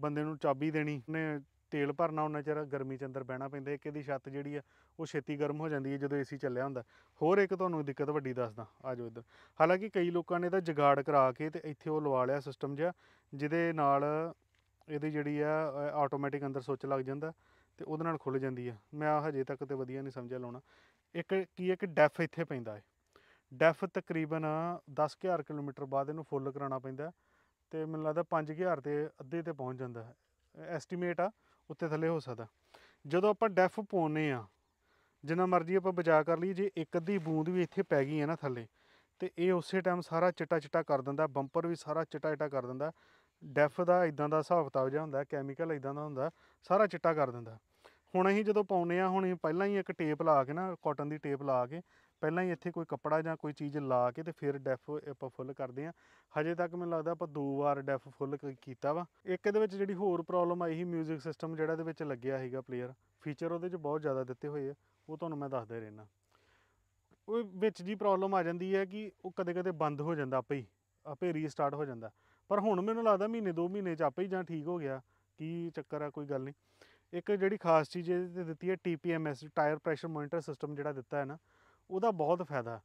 ਬੰਦੇ ਨੂੰ ਚਾਬੀ ਦੇਣੀ ਨੇ ਤੇਲ ਭਰਨਾ ਉਹਨਾਂ ਚਿਰ ਗਰਮੀ 'ਚ ਅੰਦਰ ਬਹਿਣਾ ਪੈਂਦਾ ਇੱਕ ਇਹਦੀ ਛੱਤ ਜਿਹੜੀ ਆ ਉਹ ਛੇਤੀ ਗਰਮ ਹੋ ਜਾਂਦੀ ਹੈ ਜਦੋਂ ਏਸੀ ਚੱਲਿਆ ਹੁੰਦਾ ਹੋਰ ਇੱਕ ਤੁਹਾਨੂੰ ਦਿੱਕਤ ਵੱਡੀ ਦੱਸਦਾ ਆਜੋ ਇੱਧਰ ਹਾਲਾਂਕਿ ਕਈ ਲੋਕਾਂ ਨੇ ਤਾਂ ਜਗਾੜ ਕਰਾ ਕੇ ਤੇ ਇੱਥੇ ਉਹ ਲਵਾ ਲਿਆ ਸਿਸਟਮ ਜਿਹਾ ਜਿਹਦੇ ਨਾਲ ਇਹਦੀ ਜਿਹੜੀ ਆ ਆਟੋਮੈਟਿਕ ਅੰਦਰ ਸੁੱਚ ਲੱਗ ਜਾਂਦਾ ਤੇ ਉਹਦੇ ਨਾਲ ਖੁੱਲ ਜਾਂਦੀ ਆ ਮੈਂ ਹਜੇ ਤੱਕ ਤੇ ਵਧੀਆ ਨਹੀਂ ਸਮਝਿਆ ਲਾਉਣਾ ਇੱਕ ਕੀ ਇੱਕ ਡੈਫ ਇੱਥੇ ਪੈਂਦਾ ਹੈ ਡੈਫ ਤਕਰੀਬਨ 10000 ਕਿਲੋਮੀਟਰ ਬਾਅਦ ਇਹਨੂੰ ਫੁੱਲ ਕਰਾਉਣਾ ਪੈਂਦਾ ਤੇ ਮੈਨੂੰ ਲੱਗਦਾ 5000 ਤੇ ਅੱਧੇ ਤੇ ਪਹੁੰਚ ਜਾਂਦਾ ਐਸਟੀਮੇਟ ਆ ਉੱਤੇ ਥੱਲੇ ਹੋ ਸਕਦਾ ਜਦੋਂ ਆਪਾਂ ਡੈਫ ਪਾਉਨੇ ਆ ਜਿੰਨਾ ਮਰਜ਼ੀ ਆਪਾਂ ਬਚਾ ਕਰ ਲਈਏ ਜੇ ਇੱਕ ਅੱਧੀ ਬੂੰਦ ਵੀ ਇੱਥੇ ਪੈ ਗਈ ਹੈ ਨਾ ਥੱਲੇ ਤੇ ਇਹ ਉਸੇ ਟਾਈਮ ਸਾਰਾ ਚਿੱਟਾ ਚਿੱਟਾ ਕਰ ਦਿੰਦਾ ਬੰਪਰ ਵੀ ਸਾਰਾ ਚਿੱਟਾ ਚਿੱਟਾ ਕਰ ਦਿੰਦਾ ਡੈਫ ਦਾ ਇਦਾਂ ਦਾ ਹਿਸਾਬ ਤਾਬ ਜਿਹਾ ਹੁੰਦਾ ਕੈਮੀਕਲ ਇਦਾਂ ਦਾ ਹੁੰਦਾ ਸਾਰਾ ਚਿੱਟਾ ਕਰ ਦਿੰਦਾ ਹੁਣ ਅਸੀਂ ਜਦੋਂ ਪਾਉਨੇ ਆ ਹੁਣ ਪਹਿਲਾਂ ਹੀ ਇੱਕ ਟੇਪ ਲਾ ਕੇ ਨਾ ਕਾਟਨ ਦੀ ਟੇਪ ਲਾ ਕੇ ਪਹਿਲਾਂ ਹੀ ਇੱਥੇ ਕੋਈ ਕੱਪੜਾ ਜਾਂ ਕੋਈ ਚੀਜ਼ ਲਾ ਕੇ ਤੇ ਫਿਰ ਡੈਫ ਆਪਾਂ ਫੁੱਲ ਕਰਦੇ ਆ ਹਜੇ ਤੱਕ ਮੈਨੂੰ ਲੱਗਦਾ ਆਪਾਂ ਦੋ ਵਾਰ ਡੈਫ ਫੁੱਲ ਕੀਤਾ ਵਾ ਇੱਕ ਇਹਦੇ ਵਿੱਚ ਜਿਹੜੀ ਹੋਰ ਪ੍ਰੋਬਲਮ ਆਈ ਸੀ 뮤직 ਸਿਸਟਮ ਜਿਹੜਾ ਇਹਦੇ ਵਿੱਚ ਲੱਗਿਆ ਸੀਗਾ ਪਲੇਅਰ ਫੀਚਰ ਉਹਦੇ 'ਚ ਬਹੁਤ ਜ਼ਿਆਦਾ ਦਿੱਤੇ ਹੋਏ ਆ ਉਹ ਤੁਹਾਨੂੰ ਮੈਂ ਦੱਸਦੇ ਰਹਿਣਾ ਉਹ ਵਿੱਚ ਦੀ ਪ੍ਰੋਬਲਮ ਆ ਜਾਂਦੀ ਹੈ ਕਿ ਉਹ ਕਦੇ-ਕਦੇ ਬੰਦ ਹੋ ਜਾਂਦਾ ਆਪੇ ਹੀ ਆਪੇ ਰੀਸਟਾਰਟ ਹੋ ਜਾਂਦਾ ਪਰ ਹੁਣ ਮੈਨੂੰ ਲੱਗਦਾ ਮਹੀਨੇ 2 ਮਹੀਨੇ ਚ ਆਪੇ ਹੀ ਜਾਂ ਠੀਕ ਹੋ ਗਿਆ ਕੀ ਚੱਕਰ ਆ ਕੋਈ ਗੱਲ ਨਹੀਂ ਇੱਕ ਜਿਹੜੀ ਖਾਸ ਚੀਜ਼ ਇਹਦੇ ਤੇ ਦਿੱਤੀ ਹੈ TPMS tyre pressure monitor system ਜਿਹੜਾ ਦਿੱਤਾ ਹੈ ਨਾ ਉਹਦਾ ਬਹੁਤ ਫਾਇਦਾ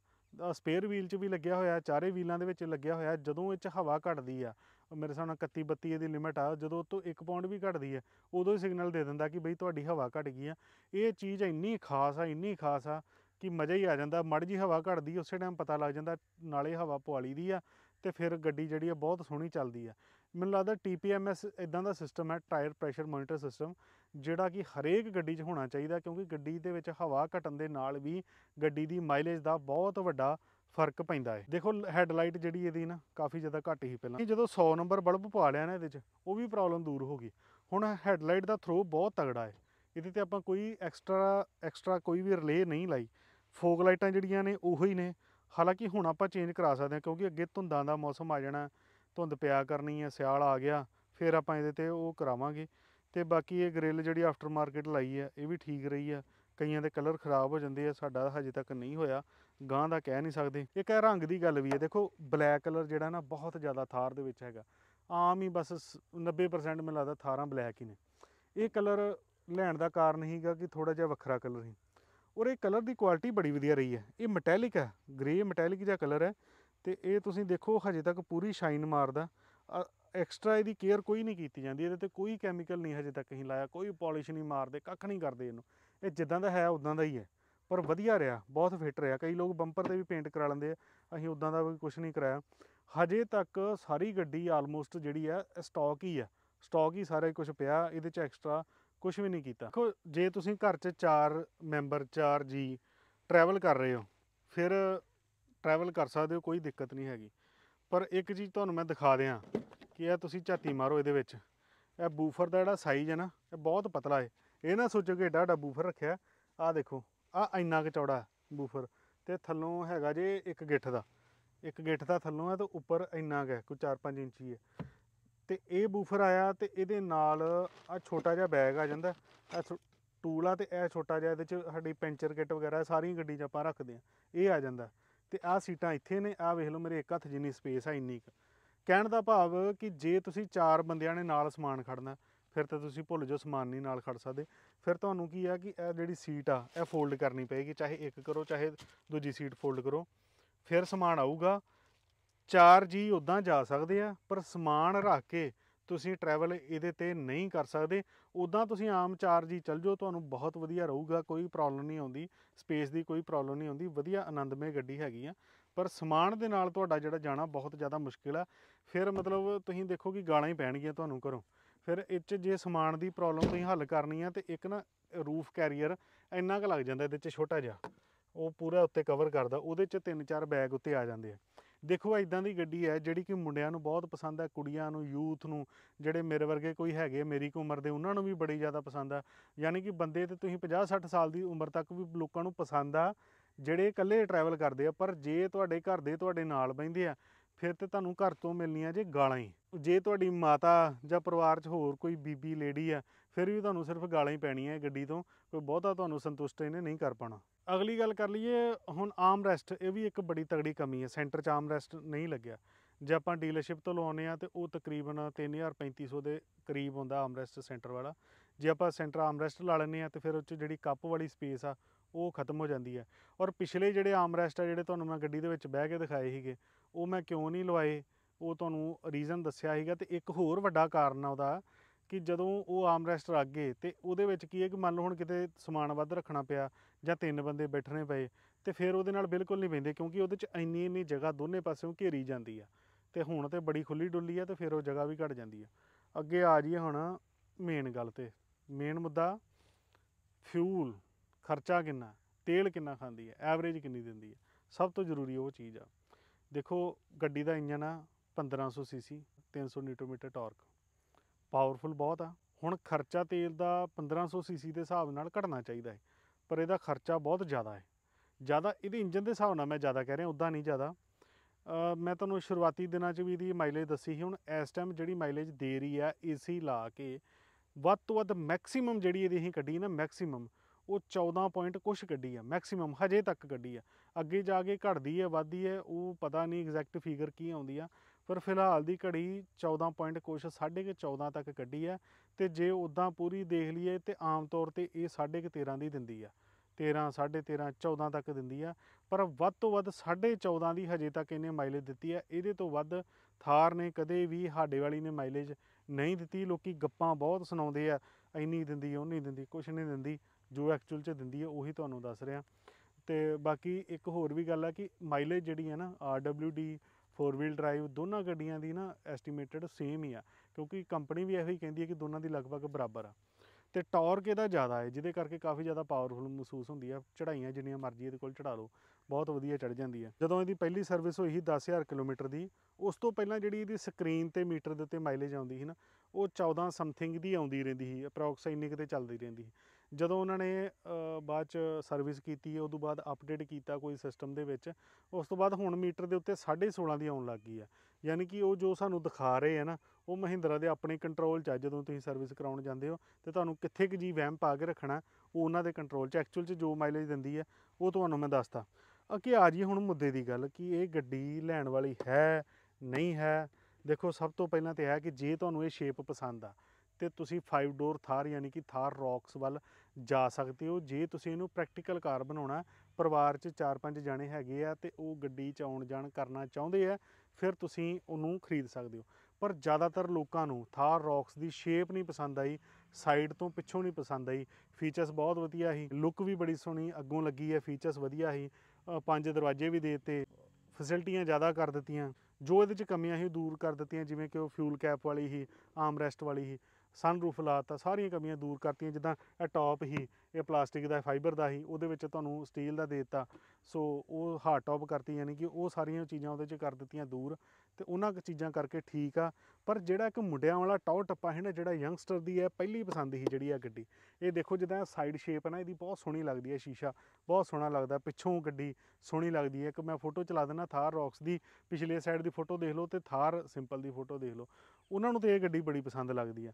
ਸਪੇਅਰ ਵੀਲ 'ਚ ਵੀ ਲੱਗਿਆ ਹੋਇਆ ਚਾਰੇ ਵੀਲਾਂ ਦੇ ਵਿੱਚ ਲੱਗਿਆ ਹੋਇਆ ਜਦੋਂ ਇੱਚ ਹਵਾ ਘਟਦੀ ਆ ਮੇਰੇ ਹਿਸਾਬ ਨਾਲ 31 32 ਇਹਦੀ ਲਿਮਿਟ ਆ ਜਦੋਂ ਤੋਂ 1 ਪਾਉਂਡ ਵੀ ਘਟਦੀ ਹੈ ਉਦੋਂ ਹੀ ਸਿਗਨਲ ਦੇ ਦਿੰਦਾ ਕਿ ਬਈ ਤੁਹਾਡੀ ਹਵਾ ਘਟ ਗਈ ਆ ਇਹ ਚੀਜ਼ ਇੰਨੀ ਖਾਸ ਆ ਇੰਨੀ ਖਾਸ ਆ ਕਿ ਮਜ਼ਾ ਹੀ ਆ ਜਾਂਦਾ ਮੜ ਜੀ ਹਵਾ ਘਟਦੀ ਉਸੇ ਟਾਈਮ ਪਤਾ ਲੱਗ ਜਾਂਦਾ ਨਾਲੇ ਹਵਾ ਪੁਆਲੀ ਦੀ ਆ ਤੇ ਫਿਰ ਗੱਡੀ ਜਿਹੜੀ ਆ ਬਹੁਤ ਸੋਹਣੀ ਚੱਲਦੀ ਆ ਮੈਨੂੰ ਲੱਗਦਾ ਟੀਪੀਐਮਐਸ ਇਦਾਂ ਦਾ ਸਿਸਟਮ ਹੈ ਟਾਇਰ ਪ੍ਰੈਸ਼ਰ ਮੋਨੀਟਰ ਸਿਸਟਮ ਜਿਹੜਾ ਕਿ ਹਰੇਕ ਗੱਡੀ 'ਚ ਹੋਣਾ ਚਾਹੀਦਾ ਕਿਉਂਕਿ ਗੱਡੀ ਦੇ ਵਿੱਚ ਹਵਾ ਘਟਣ ਦੇ ਨਾਲ ਵੀ ਗੱਡੀ ਦੀ ਮਾਈਲੇਜ ਦਾ ਬਹੁਤ ਵੱਡਾ ਫਰਕ ਪੈਂਦਾ ਹੈ ਦੇਖੋ ਹੈਡਲਾਈਟ ਜਿਹੜੀ ਇਹਦੀ ਨਾ ਕਾਫੀ ਜ਼ਿਆਦਾ ਘੱਟ ਹੀ ਪਹਿਲਾਂ ਜਦੋਂ 100 ਨੰਬਰ ਬਲਬ ਪਵਾ ਲਿਆ ਨਾ ਇਹਦੇ 'ਚ ਉਹ ਵੀ ਪ੍ਰੋਬਲਮ ਦੂਰ ਹੋ ਗਈ ਹੁਣ ਹੈਡਲਾਈਟ ਦਾ ਥਰੋ ਬਹੁਤ ਤਗੜਾ ਹੈ ਇਹਦੇ ਤੇ ਆਪਾਂ ਕੋਈ ਐਕਸਟਰਾ ਐਕਸਟਰਾ ਕੋਈ ਵੀ ਰਿਲੇ ਨਹੀਂ ਲਾਈ ਫੋਗ ਲਾਈਟਾਂ ਜਿਹੜੀਆਂ ਨੇ ਉਹੋ ਹੀ ਨੇ ਹਾਲਾਂਕਿ ਹੁਣ ਆਪਾਂ ਚੇਂਜ ਕਰਾ ਸਕਦੇ ਹਾਂ ਕਿਉਂਕਿ ਅੱਗੇ ਧੁੰਦਾਂ ਦਾ ਮੌਸਮ ਆ ਜਾਣਾ ਧੁੰਦ ਪਿਆ ਕਰਨੀ ਹੈ ਸਿਆਲ ਆ ਗਿਆ ਫਿਰ ਆਪਾਂ ਇਹਦੇ ਤੇ ਉਹ ਕਰਾਵਾਂਗੇ ਤੇ ਬਾਕੀ ਇਹ ਗ੍ਰਿਲ ਜਿਹੜੀ ਆਫਟਰ ਮਾਰਕੀਟ ਲਾਈ ਹੈ ਇਹ ਵੀ ਠੀਕ ਰਹੀ ਹੈ ਕਈਆਂ ਦੇ ਕਲਰ ਖਰਾਬ ਹੋ ਜਾਂਦੇ ਆ ਸਾਡਾ ਹਜੇ ਤੱਕ ਨਹੀਂ ਹੋਇਆ ਗਾਂ ਦਾ ਕਹਿ ਨਹੀਂ ਸਕਦੇ ਇੱਕ ਇਹ ਰੰਗ ਦੀ ਗੱਲ ਵੀ ਹੈ ਦੇਖੋ ਬਲੈਕ ਕਲਰ ਜਿਹੜਾ ਨਾ ਬਹੁਤ ਜ਼ਿਆਦਾ ਥਾਰ ਦੇ ਵਿੱਚ ਹੈਗਾ ਆਮ ਹੀ ਬਸ 90% ਮੈਨੂੰ ਲੱਗਦਾ ਥਾਰਾਂ ਬਲੈਕ ਹੀ ਨੇ ਇਹ ਕਲਰ ਲੈਣ ਦਾ ਕਾਰਨ ਹੀਗਾ ਕਿ ਥੋੜਾ ਜਿਹਾ ਵੱਖਰਾ ਕਲਰ ਹੀ ਔਰ ਇਹ ਕਲਰ ਦੀ ਕੁਆਲਿਟੀ ਬੜੀ ਵਧੀਆ ਰਹੀ ਹੈ ਇਹ ਮੈਟੈਲਿਕ ਹੈ ਗ੍ਰੇ ਮੈਟੈਲਿਕ ਜਿਹਾ ਕਲਰ ਹੈ ਤੇ ਇਹ ਤੁਸੀਂ ਦੇਖੋ ਹਜੇ ਤੱਕ ਪੂਰੀ ਸ਼ਾਈਨ ਮਾਰਦਾ ਐਕਸਟਰਾ ਇਹਦੀ ਕੇਅਰ ਕੋਈ ਨਹੀਂ ਕੀਤੀ ਜਾਂਦੀ ਇਹਦੇ ਤੇ ਕੋਈ ਕੈਮੀਕਲ ਨਹੀਂ ਹਜੇ ਤੱਕ ਹੀ ਲਾਇਆ ਕੋਈ ਪਾਲਿਸ਼ ਨਹੀਂ ਮਾਰਦੇ ਕੱਖ ਨਹੀਂ ਕਰਦੇ ਇਹਨੂੰ ਇਹ ਜਿੱਦਾਂ ਦਾ ਹੈ ਉਦਾਂ ਦਾ ਹੀ ਹੈ ਪਰ ਵਧੀਆ ਰਿਹਾ ਬਹੁਤ ਫਿੱਟ ਰਿਹਾ ਕਈ ਲੋਕ ਬੰਪਰ ਤੇ ਵੀ ਪੇਂਟ ਕਰਾ ਲੈਂਦੇ ਆ ਅਸੀਂ ਉਦਾਂ ਦਾ ਕੁਝ ਨਹੀਂ ਕਰਾਇਆ ਹਜੇ ਤੱਕ ਸਾਰੀ ਗੱਡੀ ਆਲਮੋਸਟ ਜਿਹੜੀ ਆ ਸਟਾਕ ਹੀ ਆ ਸਟਾਕ ਹੀ ਸਾਰਾ ਕੁਝ ਪਿਆ ਇਹਦੇ ਚ ਐਕਸਟਰਾ ਕੁਝ ਵੀ ਨਹੀਂ ਕੀਤਾ ਦੇਖੋ ਜੇ ਤੁਸੀਂ ਘਰ 'ਚ ਚਾਰ ਮੈਂਬਰ ਚਾਰ ਜੀ ਟਰੈਵਲ ਕਰ ਰਹੇ ਹੋ ਫਿਰ ਟਰੈਵਲ ਕਰ ਸਕਦੇ ਹੋ ਕੋਈ ਦਿੱਕਤ ਨਹੀਂ ਹੈਗੀ ਪਰ ਇੱਕ ਚੀਜ਼ ਤੁਹਾਨੂੰ ਮੈਂ ਦਿਖਾ ਦਿਆਂ ਕਿ ਇਹ ਤੁਸੀਂ ਝਾਤੀ ਮਾਰੋ ਇਹਦੇ ਵਿੱਚ ਇਹ ਬੂਫਰ ਦਾ ਜਿਹੜਾ ਸਾਈਜ਼ ਹੈ ਨਾ ਇਹ ਬਹੁਤ ਪਤਲਾ ਹੈ ਇਹ ਨਾ ਸੋਚੋ ਕਿ ਏਡਾ ਡਾ ਬੂਫਰ ਰੱਖਿਆ ਆ ਦੇਖੋ ਆ ਇੰਨਾ ਕੁ ਚੌੜਾ ਬੂਫਰ ਤੇ ਥੱਲੋਂ ਹੈਗਾ ਜੇ ਇੱਕ ਗਿੱਠ ਦਾ ਇੱਕ ਗਿੱਠ ਦਾ ਥੱਲੋਂ ਹੈ ਤੇ ਉੱਪਰ ਇੰਨਾ ਕੁ ਹੈ ਕੋਈ 4-5 ਇੰਚੀ ਹੈ ਤੇ ਇਹ ਬੂਫਰ ਆਇਆ ਤੇ ਇਹਦੇ ਨਾਲ ਆ ਛੋਟਾ ਜਿਹਾ ਬੈਗ ਆ ਜਾਂਦਾ ਆ ਟੂਲ ਆ ਤੇ ਇਹ ਛੋਟਾ ਜਿਹਾ ਇਹਦੇ ਚ ਸਾਡੀ ਪੈਂਚਰ ਕਿੱਟ ਵਗੈਰਾ ਸਾਰੀ ਗੱਡੀ 'ਚ ਆਪਾਂ ਰੱਖਦੇ ਆ ਇਹ ਆ ਜਾਂਦਾ ਤੇ ਆ ਸੀਟਾਂ ਇੱਥੇ ਨੇ ਆ ਵੇਖ ਲਓ ਮੇਰੇ ਇੱਕ ਹੱਥ ਜਿੰਨੀ ਸਪੇਸ ਆ ਇੰਨੀ ਕੁ ਕਹਿਣ ਦਾ ਭਾਵ ਕਿ ਜੇ ਤੁਸੀਂ ਚਾਰ ਬੰਦਿਆਂ ਨੇ ਨਾਲ ਸਮਾਨ ਖੜਨਾ ਫਿਰ ਤਾਂ ਤੁਸੀਂ ਭੁੱਲ ਜਾਓ ਸਮਾਨ ਨਹੀਂ ਨਾਲ ਖੜ ਸਕਦੇ ਫਿਰ ਤੁਹਾਨੂੰ ਕੀ ਆ ਕਿ ਇਹ ਜਿਹੜੀ ਸੀਟ ਆ ਇਹ ਫੋਲਡ ਕਰਨੀ ਪਏਗੀ ਚਾਹੇ ਇੱਕ ਕਰੋ ਚਾਹੇ ਦੂਜੀ ਸੀਟ ਫੋਲਡ ਕਰੋ ਫਿਰ ਸਮਾਨ ਆਊਗਾ ਚਾਰ ਜੀ ਉਦਾਂ ਜਾ ਸਕਦੇ ਆ ਪਰ ਸਮਾਨ ਰੱਖ ਕੇ ਤੁਸੀਂ ਟਰੈਵਲ ਇਹਦੇ ਤੇ ਨਹੀਂ ਕਰ ਸਕਦੇ ਉਦਾਂ ਤੁਸੀਂ ਆਮ ਚਾਰ ਜੀ ਚੱਲ ਜਾਓ ਤੁਹਾਨੂੰ ਬਹੁਤ ਵਧੀਆ ਰਹੂਗਾ ਕੋਈ ਪ੍ਰੋਬਲਮ ਨਹੀਂ ਆਉਂਦੀ ਸਪੇਸ ਦੀ ਕੋਈ ਪ੍ਰੋਬਲਮ ਨਹੀਂ ਆਉਂਦੀ ਵਧੀਆ ਆਨੰਦਮਈ ਗੱਡੀ ਹੈਗੀ ਆ ਪਰ ਸਮਾਨ ਦੇ ਨਾਲ ਤੁਹਾਡਾ ਜਿਹੜਾ ਜਾਣਾ ਬਹੁਤ ਜ਼ਿਆਦਾ ਮੁਸ਼ਕਿਲ ਆ ਫਿਰ ਮਤਲਬ ਤੁਸੀਂ ਦੇਖੋ ਕਿ ਗਾਲਾਂ ਹੀ ਪੈਣਗੀਆਂ ਤੁਹਾਨੂੰ ਕਰੋ ਫਿਰ ਇਹ 'ਚ ਜੇ ਸਮਾਨ ਦੀ ਪ੍ਰੋਬਲਮ ਤੁਸੀਂ ਹੱਲ ਕਰਨੀ ਆ ਤੇ ਇੱਕ ਨਾ ਰੂਫ ਕੈਰੀਅਰ ਇੰਨਾ ਕੁ ਲੱਗ ਜਾਂਦਾ ਇਹਦੇ 'ਚ ਛੋਟਾ ਜਿਹਾ ਉਹ ਪੂਰਾ ਉੱਤੇ ਕਵਰ ਕਰਦਾ ਉਹਦੇ 'ਚ ਤਿੰਨ ਚਾਰ ਬੈਗ ਉੱਤੇ ਆ ਜਾਂਦੇ ਆ ਦੇਖੋ ਇਦਾਂ ਦੀ ਗੱਡੀ ਹੈ ਜਿਹੜੀ ਕਿ ਮੁੰਡਿਆਂ ਨੂੰ ਬਹੁਤ ਪਸੰਦ ਹੈ ਕੁੜੀਆਂ ਨੂੰ ਯੂਥ ਨੂੰ ਜਿਹੜੇ ਮੇਰੇ ਵਰਗੇ ਕੋਈ ਹੈਗੇ ਮੇਰੀ ਉਮਰ ਦੇ ਉਹਨਾਂ ਨੂੰ ਵੀ ਬੜੀ ਜ਼ਿਆਦਾ ਪਸੰਦ ਆ ਯਾਨੀ ਕਿ ਬੰਦੇ ਤੇ ਤੁਸੀਂ 50 60 ਸਾਲ ਦੀ ਉਮਰ ਤੱਕ ਵੀ ਲੋਕਾਂ ਨੂੰ ਪਸੰਦ ਆ ਜਿਹੜੇ ਇਕੱਲੇ ਟਰੈਵਲ ਕਰਦੇ ਆ ਪਰ ਜੇ ਤੁਹਾਡੇ ਘਰ ਦੇ ਤੁਹਾਡੇ ਨਾਲ ਬੈਂਦੇ ਆ ਫਿਰ ਤੇ ਤੁਹਾਨੂੰ ਘਰ ਤੋਂ ਮਿਲਣੀਆਂ ਜੇ ਗਾਲਾਂ ਹੀ ਜੇ ਤੁਹਾਡੀ ਮਾਤਾ ਜਾਂ ਪਰਿਵਾਰ 'ਚ ਹੋਰ ਕੋਈ ਬੀਬੀ ਲੇਡੀ ਆ ਫਿਰ ਵੀ ਤੁਹਾਨੂੰ ਸਿਰਫ ਗਾਲਾਂ ਹੀ ਪੈਣੀਆਂ ਗੱਡੀ ਤੋਂ ਕੋਈ ਬਹੁਤਾ ਤੁਹਾਨੂੰ ਸੰਤੁਸ਼ਟ ਇਹਨੇ ਨਹੀਂ ਕਰ ਪਾਣਾ ਅਗਲੀ ਗੱਲ ਕਰ ਲਈਏ ਹੁਣ ਆਮ ਰੈਸਟ ਇਹ ਵੀ ਇੱਕ ਬੜੀ ਤਗੜੀ ਕਮੀ ਹੈ ਸੈਂਟਰ 'ਚ ਆਮ ਰੈਸਟ ਨਹੀਂ ਲੱਗਿਆ ਜੇ ਆਪਾਂ ਡੀਲਰਸ਼ਿਪ ਤੋਂ ਲਵਾਉਨੇ ਆ ਤੇ ਉਹ ਤਕਰੀਬਨ 3500 ਦੇ ਕਰੀਬ ਹੁੰਦਾ ਆਮ ਰੈਸਟ ਸੈਂਟਰ ਵਾਲਾ ਜੇ ਆਪਾਂ ਸੈਂਟਰ ਆਮ ਰੈਸਟ ਲਾ ਲੈਨੇ ਆ ਤੇ ਫਿਰ ਉਹ 'ਚ ਜਿਹੜੀ ਕੱਪ ਵਾਲੀ ਸਪੇਸ ਆ ਉਹ ਖਤਮ ਹੋ ਜਾਂਦੀ ਹੈ ਔਰ ਪਿਛਲੇ ਜਿਹੜੇ ਆਮ ਰੈਸਟ ਆ ਜਿਹੜੇ ਤੁਹਾਨੂੰ ਮੈਂ ਗੱਡੀ ਦੇ ਵਿੱਚ ਬਹਿ ਕੇ ਦਿਖਾਏ ਸੀਗੇ ਉਹ ਮੈਂ ਕਿਉਂ ਨਹੀਂ ਲਵਾਏ ਉਹ ਤੁਹਾਨੂੰ ਰੀਜ਼ਨ ਦੱਸਿਆ ਹੈਗਾ ਤੇ ਇੱਕ ਹੋਰ ਵੱਡਾ ਕਾਰਨ ਆ ਉਹਦਾ ਕਿ ਜਦੋਂ ਉਹ ਆਮ ਰੈਸਟਰ ਅੱਗੇ ਤੇ ਉਹਦੇ ਵਿੱਚ ਕੀ ਹੈ ਕਿ ਮੰਨ ਲਓ ਹੁਣ ਕਿਤੇ ਸਮਾਨ ਵੱਧ ਰੱਖਣਾ ਪਿਆ ਜਾਂ ਤਿੰਨ ਬੰਦੇ ਬੈਠਣੇ ਪਏ ਤੇ ਫਿਰ ਉਹਦੇ ਨਾਲ ਬਿਲਕੁਲ ਨਹੀਂ ਬੈਂਦੇ ਕਿਉਂਕਿ ਉਹਦੇ 'ਚ ਇੰਨੀ ਇੰਨੀ ਜਗ੍ਹਾ ਦੋਨੇ ਪਾਸਿਓਂ ਘੇਰੀ ਜਾਂਦੀ ਆ ਤੇ ਹੁਣ ਤੇ ਬੜੀ ਖੁੱਲੀ ਡੁੱਲੀ ਆ ਤੇ ਫਿਰ ਉਹ ਜਗ੍ਹਾ ਵੀ ਘਟ ਜਾਂਦੀ ਆ ਅੱਗੇ ਆ ਜਾਈਏ ਹੁਣ ਮੇਨ ਗੱਲ ਤੇ ਮੇਨ ਮੁੱਦਾ ਫਿਊਲ ਖਰਚਾ ਕਿੰਨਾ ਤੇਲ ਕਿੰਨਾ ਖਾਂਦੀ ਹੈ ਐਵਰੇਜ ਕਿੰਨੀ ਦਿੰਦੀ ਹੈ ਸਭ ਤੋਂ ਜ਼ਰੂਰੀ ਉਹ ਚੀਜ਼ ਆ ਦੇਖੋ ਗੱਡੀ ਦਾ ਇੰਜਨ ਆ 1500 ਸੀਸੀ 300 ਨਿਊਟਨ-ਮੀਟਰ ਟਾਰਕ ਪਾਵਰਫੁਲ ਬਹੁਤ ਆ ਹੁਣ ਖਰਚਾ ਤੇਲ ਦਾ 1500 ਸੀਸੀ ਦੇ ਹਿਸਾਬ ਨਾਲ ਘਟਣਾ ਚਾਹੀਦਾ ਹੈ ਪਰ ਇਹਦਾ ਖਰਚਾ ਬਹੁਤ ਜ਼ਿਆਦਾ ਹੈ ਜ਼ਿਆਦਾ ਇਹਦੇ ਇੰਜਨ ਦੇ ਹਿਸਾਬ ਨਾਲ ਮੈਂ ਜ਼ਿਆਦਾ ਕਹਿ ਰਿਹਾ ਉਦਾਂ ਨਹੀਂ ਜ਼ਿਆਦਾ ਮੈਂ ਤੁਹਾਨੂੰ ਸ਼ੁਰੂਆਤੀ ਦਿਨਾਂ 'ਚ ਵੀ ਇਹਦੀ ਮਾਈਲੇਜ ਦੱਸੀ ਸੀ ਹੁਣ ਇਸ ਟਾਈਮ ਜਿਹੜੀ ਮਾਈਲੇਜ ਦੇ ਰਹੀ ਆ ਏਸੀ ਲਾ ਕੇ ਵੱਧ ਤੋਂ ਵੱਧ ਮੈਕਸਿਮਮ ਜਿਹੜੀ ਇਹਦੀ ਅਸੀਂ ਕੱਢੀ ਨਾ ਮੈਕਸਿਮਮ ਉਹ 14 ਪੁਆਇੰਟ ਕੁਛ ਕੱਢੀ ਆ ਮੈਕਸਿਮਮ ਹਜੇ ਤੱਕ ਕੱਢੀ ਆ ਅੱਗੇ ਜਾ ਕੇ ਘਟਦੀ ਹੈ ਵਧਦੀ ਹੈ ਉਹ ਪਤਾ ਨਹੀਂ ਐਗਜ਼ੈਕਟ ਫਿਗਰ ਕੀ ਆਉਂਦੀ ਆ ਪਰ ਫਿਲਹਾਲ ਦੀ ਘੜੀ 14 ਪੁਆਇੰਟ ਕੁਛ 14.5 ਤੱਕ ਕੱਢੀ ਆ ਤੇ ਜੇ ਉਦਾਂ ਪੂਰੀ ਦੇਖ ਲਈਏ ਤੇ ਆਮ ਤੌਰ ਤੇ ਇਹ 13.5 ਦੀ ਦਿੰਦੀ ਆ 13 13.5 14 ਤੱਕ ਦਿੰਦੀ ਆ ਪਰ ਵੱਧ ਤੋਂ ਵੱਧ 14.5 ਦੀ ਹਜੇ ਤੱਕ ਇਹਨੇ ਮਾਈਲੇਜ ਦਿੱਤੀ ਆ ਇਹਦੇ ਤੋਂ ਵੱਧ ਥਾਰ ਨੇ ਕਦੇ ਵੀ ਹਾਡੇ ਵਾਲੀ ਨੇ ਮਾਈਲੇਜ ਨਹੀਂ ਦਿੱਤੀ ਲੋਕੀ ਗੱਪਾਂ ਬਹੁਤ ਸੁਣਾਉਂਦੇ ਆ ਇੰਨੀ ਦਿੰਦੀ ਉਹ ਨਹੀਂ ਦਿੰਦੀ ਕੁਛ ਨਹੀਂ ਦਿੰਦੀ ਜੋ ਐਕਚੁਅਲ 'ਚ ਦਿੰਦੀ ਹੈ ਉਹੀ ਤੁਹਾਨੂੰ ਦੱਸ ਰਿਹਾ ਤੇ ਬਾਕੀ ਇੱਕ ਹੋਰ ਵੀ ਗੱਲ ਹੈ ਕਿ ਮਾਈਲੇਜ ਜਿਹੜੀ ਹੈ ਨਾ RWD 4 ਵੀਲ ਡਰਾਈਵ ਦੋਨਾਂ ਗੱਡੀਆਂ ਦੀ ਨਾ ਐਸਟੀਮੇਟਡ ਸੇਮ ਹੀ ਆ ਕਿਉਂਕਿ ਕੰਪਨੀ ਵੀ ਇਹੋ ਹੀ ਕਹਿੰਦੀ ਹੈ ਕਿ ਦੋਨਾਂ ਦੀ ਲਗਭਗ ਬਰਾਬਰ ਆ ਤੇ ਟਾਰਕ ਇਹਦਾ ਜ਼ਿਆਦਾ ਹੈ ਜਿਹਦੇ ਕਰਕੇ ਕਾਫੀ ਜ਼ਿਆਦਾ ਪਾਵਰਫੁਲ ਮਹਿਸੂਸ ਹੁੰਦੀ ਆ ਚੜਾਈਆਂ ਜਿੰਨੀਆਂ ਮਰਜ਼ੀ ਇਹਦੇ ਕੋਲ ਚੜਾ ਲਓ ਬਹੁਤ ਵਧੀਆ ਚੜ ਜਾਂਦੀ ਹੈ ਜਦੋਂ ਇਹਦੀ ਪਹਿਲੀ ਸਰਵਿਸ ਹੋਈ ਸੀ 10000 ਕਿਲੋਮੀਟਰ ਦੀ ਉਸ ਤੋਂ ਪਹਿਲਾਂ ਜਿਹੜੀ ਇਹਦੀ ਸਕਰੀਨ ਤੇ ਮੀਟਰ ਦੇ ਉੱਤੇ ਮਾਈਲੇਜ ਆਉਂਦੀ ਸੀ ਨਾ ਉਹ 14 ਸਮਥਿੰਗ ਦੀ ਆਉਂਦੀ ਰਹਿੰਦੀ ਸੀ ਅਪਰੋਕਸ ਇੰਨੇ ਕਿਤੇ ਚੱਲਦੀ ਰਹਿੰਦੀ ਸੀ ਜਦੋਂ ਉਹਨਾਂ ਨੇ ਬਾਅਦ ਚ ਸਰਵਿਸ ਕੀਤੀ ਉਸ ਤੋਂ ਬਾਅਦ ਅਪਡੇਟ ਕੀਤਾ ਕੋਈ ਸਿਸਟਮ ਦੇ ਵਿੱਚ ਉਸ ਤੋਂ ਬਾਅਦ ਹੁਣ ਮੀਟਰ ਦੇ ਉੱਤੇ 16.5 ਦੀ ਆਉਣ ਲੱਗ ਗਈ ਆ ਯਾਨੀ ਕਿ ਉਹ ਜੋ ਸਾਨੂੰ ਦਿਖਾ ਰਹੇ ਆ ਨਾ ਉਹ ਮਹਿੰਦਰਾ ਦੇ ਆਪਣੇ ਕੰਟਰੋਲ 'ਚ ਆ ਜਦੋਂ ਤੁਸੀਂ ਸਰਵਿਸ ਕਰਾਉਣ ਜਾਂਦੇ ਹੋ ਤੇ ਤੁਹਾਨੂੰ ਕਿੱਥੇ ਕਿ ਜੀ ਵਹਿਮ ਪਾ ਕੇ ਰੱਖਣਾ ਉਹ ਉਹਨਾਂ ਦੇ ਕੰਟਰੋਲ 'ਚ ਐਕਚੁਅਲ 'ਚ ਜੋ ਮਾਈਲੇਜ ਦਿੰਦੀ ਹੈ ਉਹ ਤੁਹਾਨੂੰ ਮੈਂ ਦੱਸਦਾ ਅੱਗੇ ਆ ਜੀ ਹੁਣ ਮੁੱਦੇ ਦੀ ਗੱਲ ਕਿ ਇਹ ਗੱਡੀ ਲੈਣ ਵਾਲੀ ਹੈ ਨਹੀਂ ਹੈ ਦੇਖੋ ਸਭ ਤੋਂ ਪਹਿਲਾਂ ਤੇ ਹੈ ਕਿ ਜੇ ਤੁਹਾਨੂੰ ਇਹ ਸ਼ੇਪ ਪਸੰਦ ਆ ਤੇ ਤੁਸੀਂ 5 ਡੋਰ ਥਾਰ ਯਾਨੀ ਕਿ ਥਾਰ ਰੌਕਸ ਵੱਲ ਜਾ ਸਕਦੇ ਹੋ ਜੇ ਤੁਸੀਂ ਇਹਨੂੰ ਪ੍ਰੈਕਟੀਕਲ ਕਾਰ ਬਣਾਉਣਾ ਪਰਿਵਾਰ 'ਚ 4-5 ਜਾਣੇ ਹੈਗੇ ਆ ਤੇ ਉਹ ਗੱਡੀ 'ਚ ਆਉਣ ਜਾਣ ਕਰਨਾ ਚਾਹੁੰਦੇ ਆ ਫਿਰ ਤੁਸੀਂ ਉਹਨੂੰ ਖਰੀਦ ਸਕਦੇ ਹੋ ਪਰ ਜ਼ਿਆਦਾਤਰ ਲੋਕਾਂ ਨੂੰ ਥਾਰ ਰੌਕਸ ਦੀ ਸ਼ੇਪ ਨਹੀਂ ਪਸੰਦ ਆਈ ਸਾਈਡ ਤੋਂ ਪਿੱਛੋਂ ਨਹੀਂ ਪਸੰਦ ਆਈ ਫੀਚਰਸ ਬਹੁਤ ਵਧੀਆ ਸੀ ਲੁੱਕ ਵੀ ਬੜੀ ਸੋਹਣੀ ਅੱਗੋਂ ਲੱਗੀ ਹੈ ਫੀਚਰਸ ਵਧੀਆ ਸੀ ਪੰਜ ਦਰਵਾਜ਼ੇ ਵੀ ਦੇ ਦਿੱਤੇ ਫੈਸਿਲਿਟੀਆਂ ਜ਼ਿਆਦਾ ਕਰ ਦਿੱਤੀਆਂ ਜੋ ਇਹਦੇ 'ਚ ਕਮੀਆਂ ਸੀ ਦੂਰ ਕਰ ਦਿੱਤੀਆਂ ਜਿਵੇਂ ਕਿ ਉਹ ਫਿਊਲ ਕੈਪ ਵਾਲੀ ਸੀ ਆਮ ਰੈਸਟ ਵਾਲੀ ਸੀ ਸਨਰੂਫ ਲਾਤਾ ਸਾਰੀਆਂ ਕਮੀਆਂ ਦੂਰ ਕਰਤੀਆਂ ਜਿੱਦਾਂ ਇਹ ਟਾਪ ਹੀ ਇਹ ਪਲਾਸਟਿਕ ਦਾ ਫਾਈਬਰ ਦਾ ਹੀ ਉਹਦੇ ਵਿੱਚ ਤੁਹਾਨੂੰ ਸਟੀਲ ਦਾ ਦੇ ਦਿੱਤਾ ਸੋ ਉਹ ਹਾਰਡ ਟਾਪ ਕਰਤੀ ਯਾਨੀ ਕਿ ਉਹ ਸਾਰੀਆਂ ਚੀਜ਼ਾਂ ਉਹਦੇ 'ਚ ਕਰ ਦਿੱਤੀਆਂ ਦੂਰ ਤੇ ਉਹਨਾਂ ਚੀਜ਼ਾਂ ਕਰਕੇ ਠੀਕ ਆ ਪਰ ਜਿਹੜਾ ਇੱਕ ਮੁੰਡਿਆਂ ਵਾਲਾ ਟੌ ਟੱਪਾ ਹੈ ਨਾ ਜਿਹੜਾ ਯੰਗਸਟਰ ਦੀ ਹੈ ਪਹਿਲੀ ਪਸੰਦ ਹੀ ਜਿਹੜੀ ਆ ਗੱਡੀ ਇਹ ਦੇਖੋ ਜਿੱਦਾਂ ਸਾਈਡ ਸ਼ੇਪ ਹੈ ਨਾ ਇਹਦੀ ਬਹੁਤ ਸੋਹਣੀ ਲੱਗਦੀ ਹੈ ਸ਼ੀਸ਼ਾ ਬਹੁਤ ਸੋਹਣਾ ਲੱਗਦਾ ਪਿੱਛੋਂ ਗੱਡੀ ਸੋਹਣੀ ਲੱਗਦੀ ਹੈ ਇੱਕ ਮੈਂ ਫੋਟੋ ਚਲਾ ਦਿੰਦਾ ਥਾਰ ਰੌਕਸ ਦੀ ਪਿਛਲੇ ਸਾਈਡ ਦੀ ਫੋਟੋ ਦੇਖ ਲਓ ਤੇ ਥਾਰ ਸਿੰਪਲ ਦੀ ਫੋਟੋ ਦੇਖ ਲਓ ਉਹਨਾਂ ਨੂੰ ਤੇ ਇਹ ਗੱਡੀ ਬੜੀ ਪਸੰਦ ਲੱਗਦੀ ਆ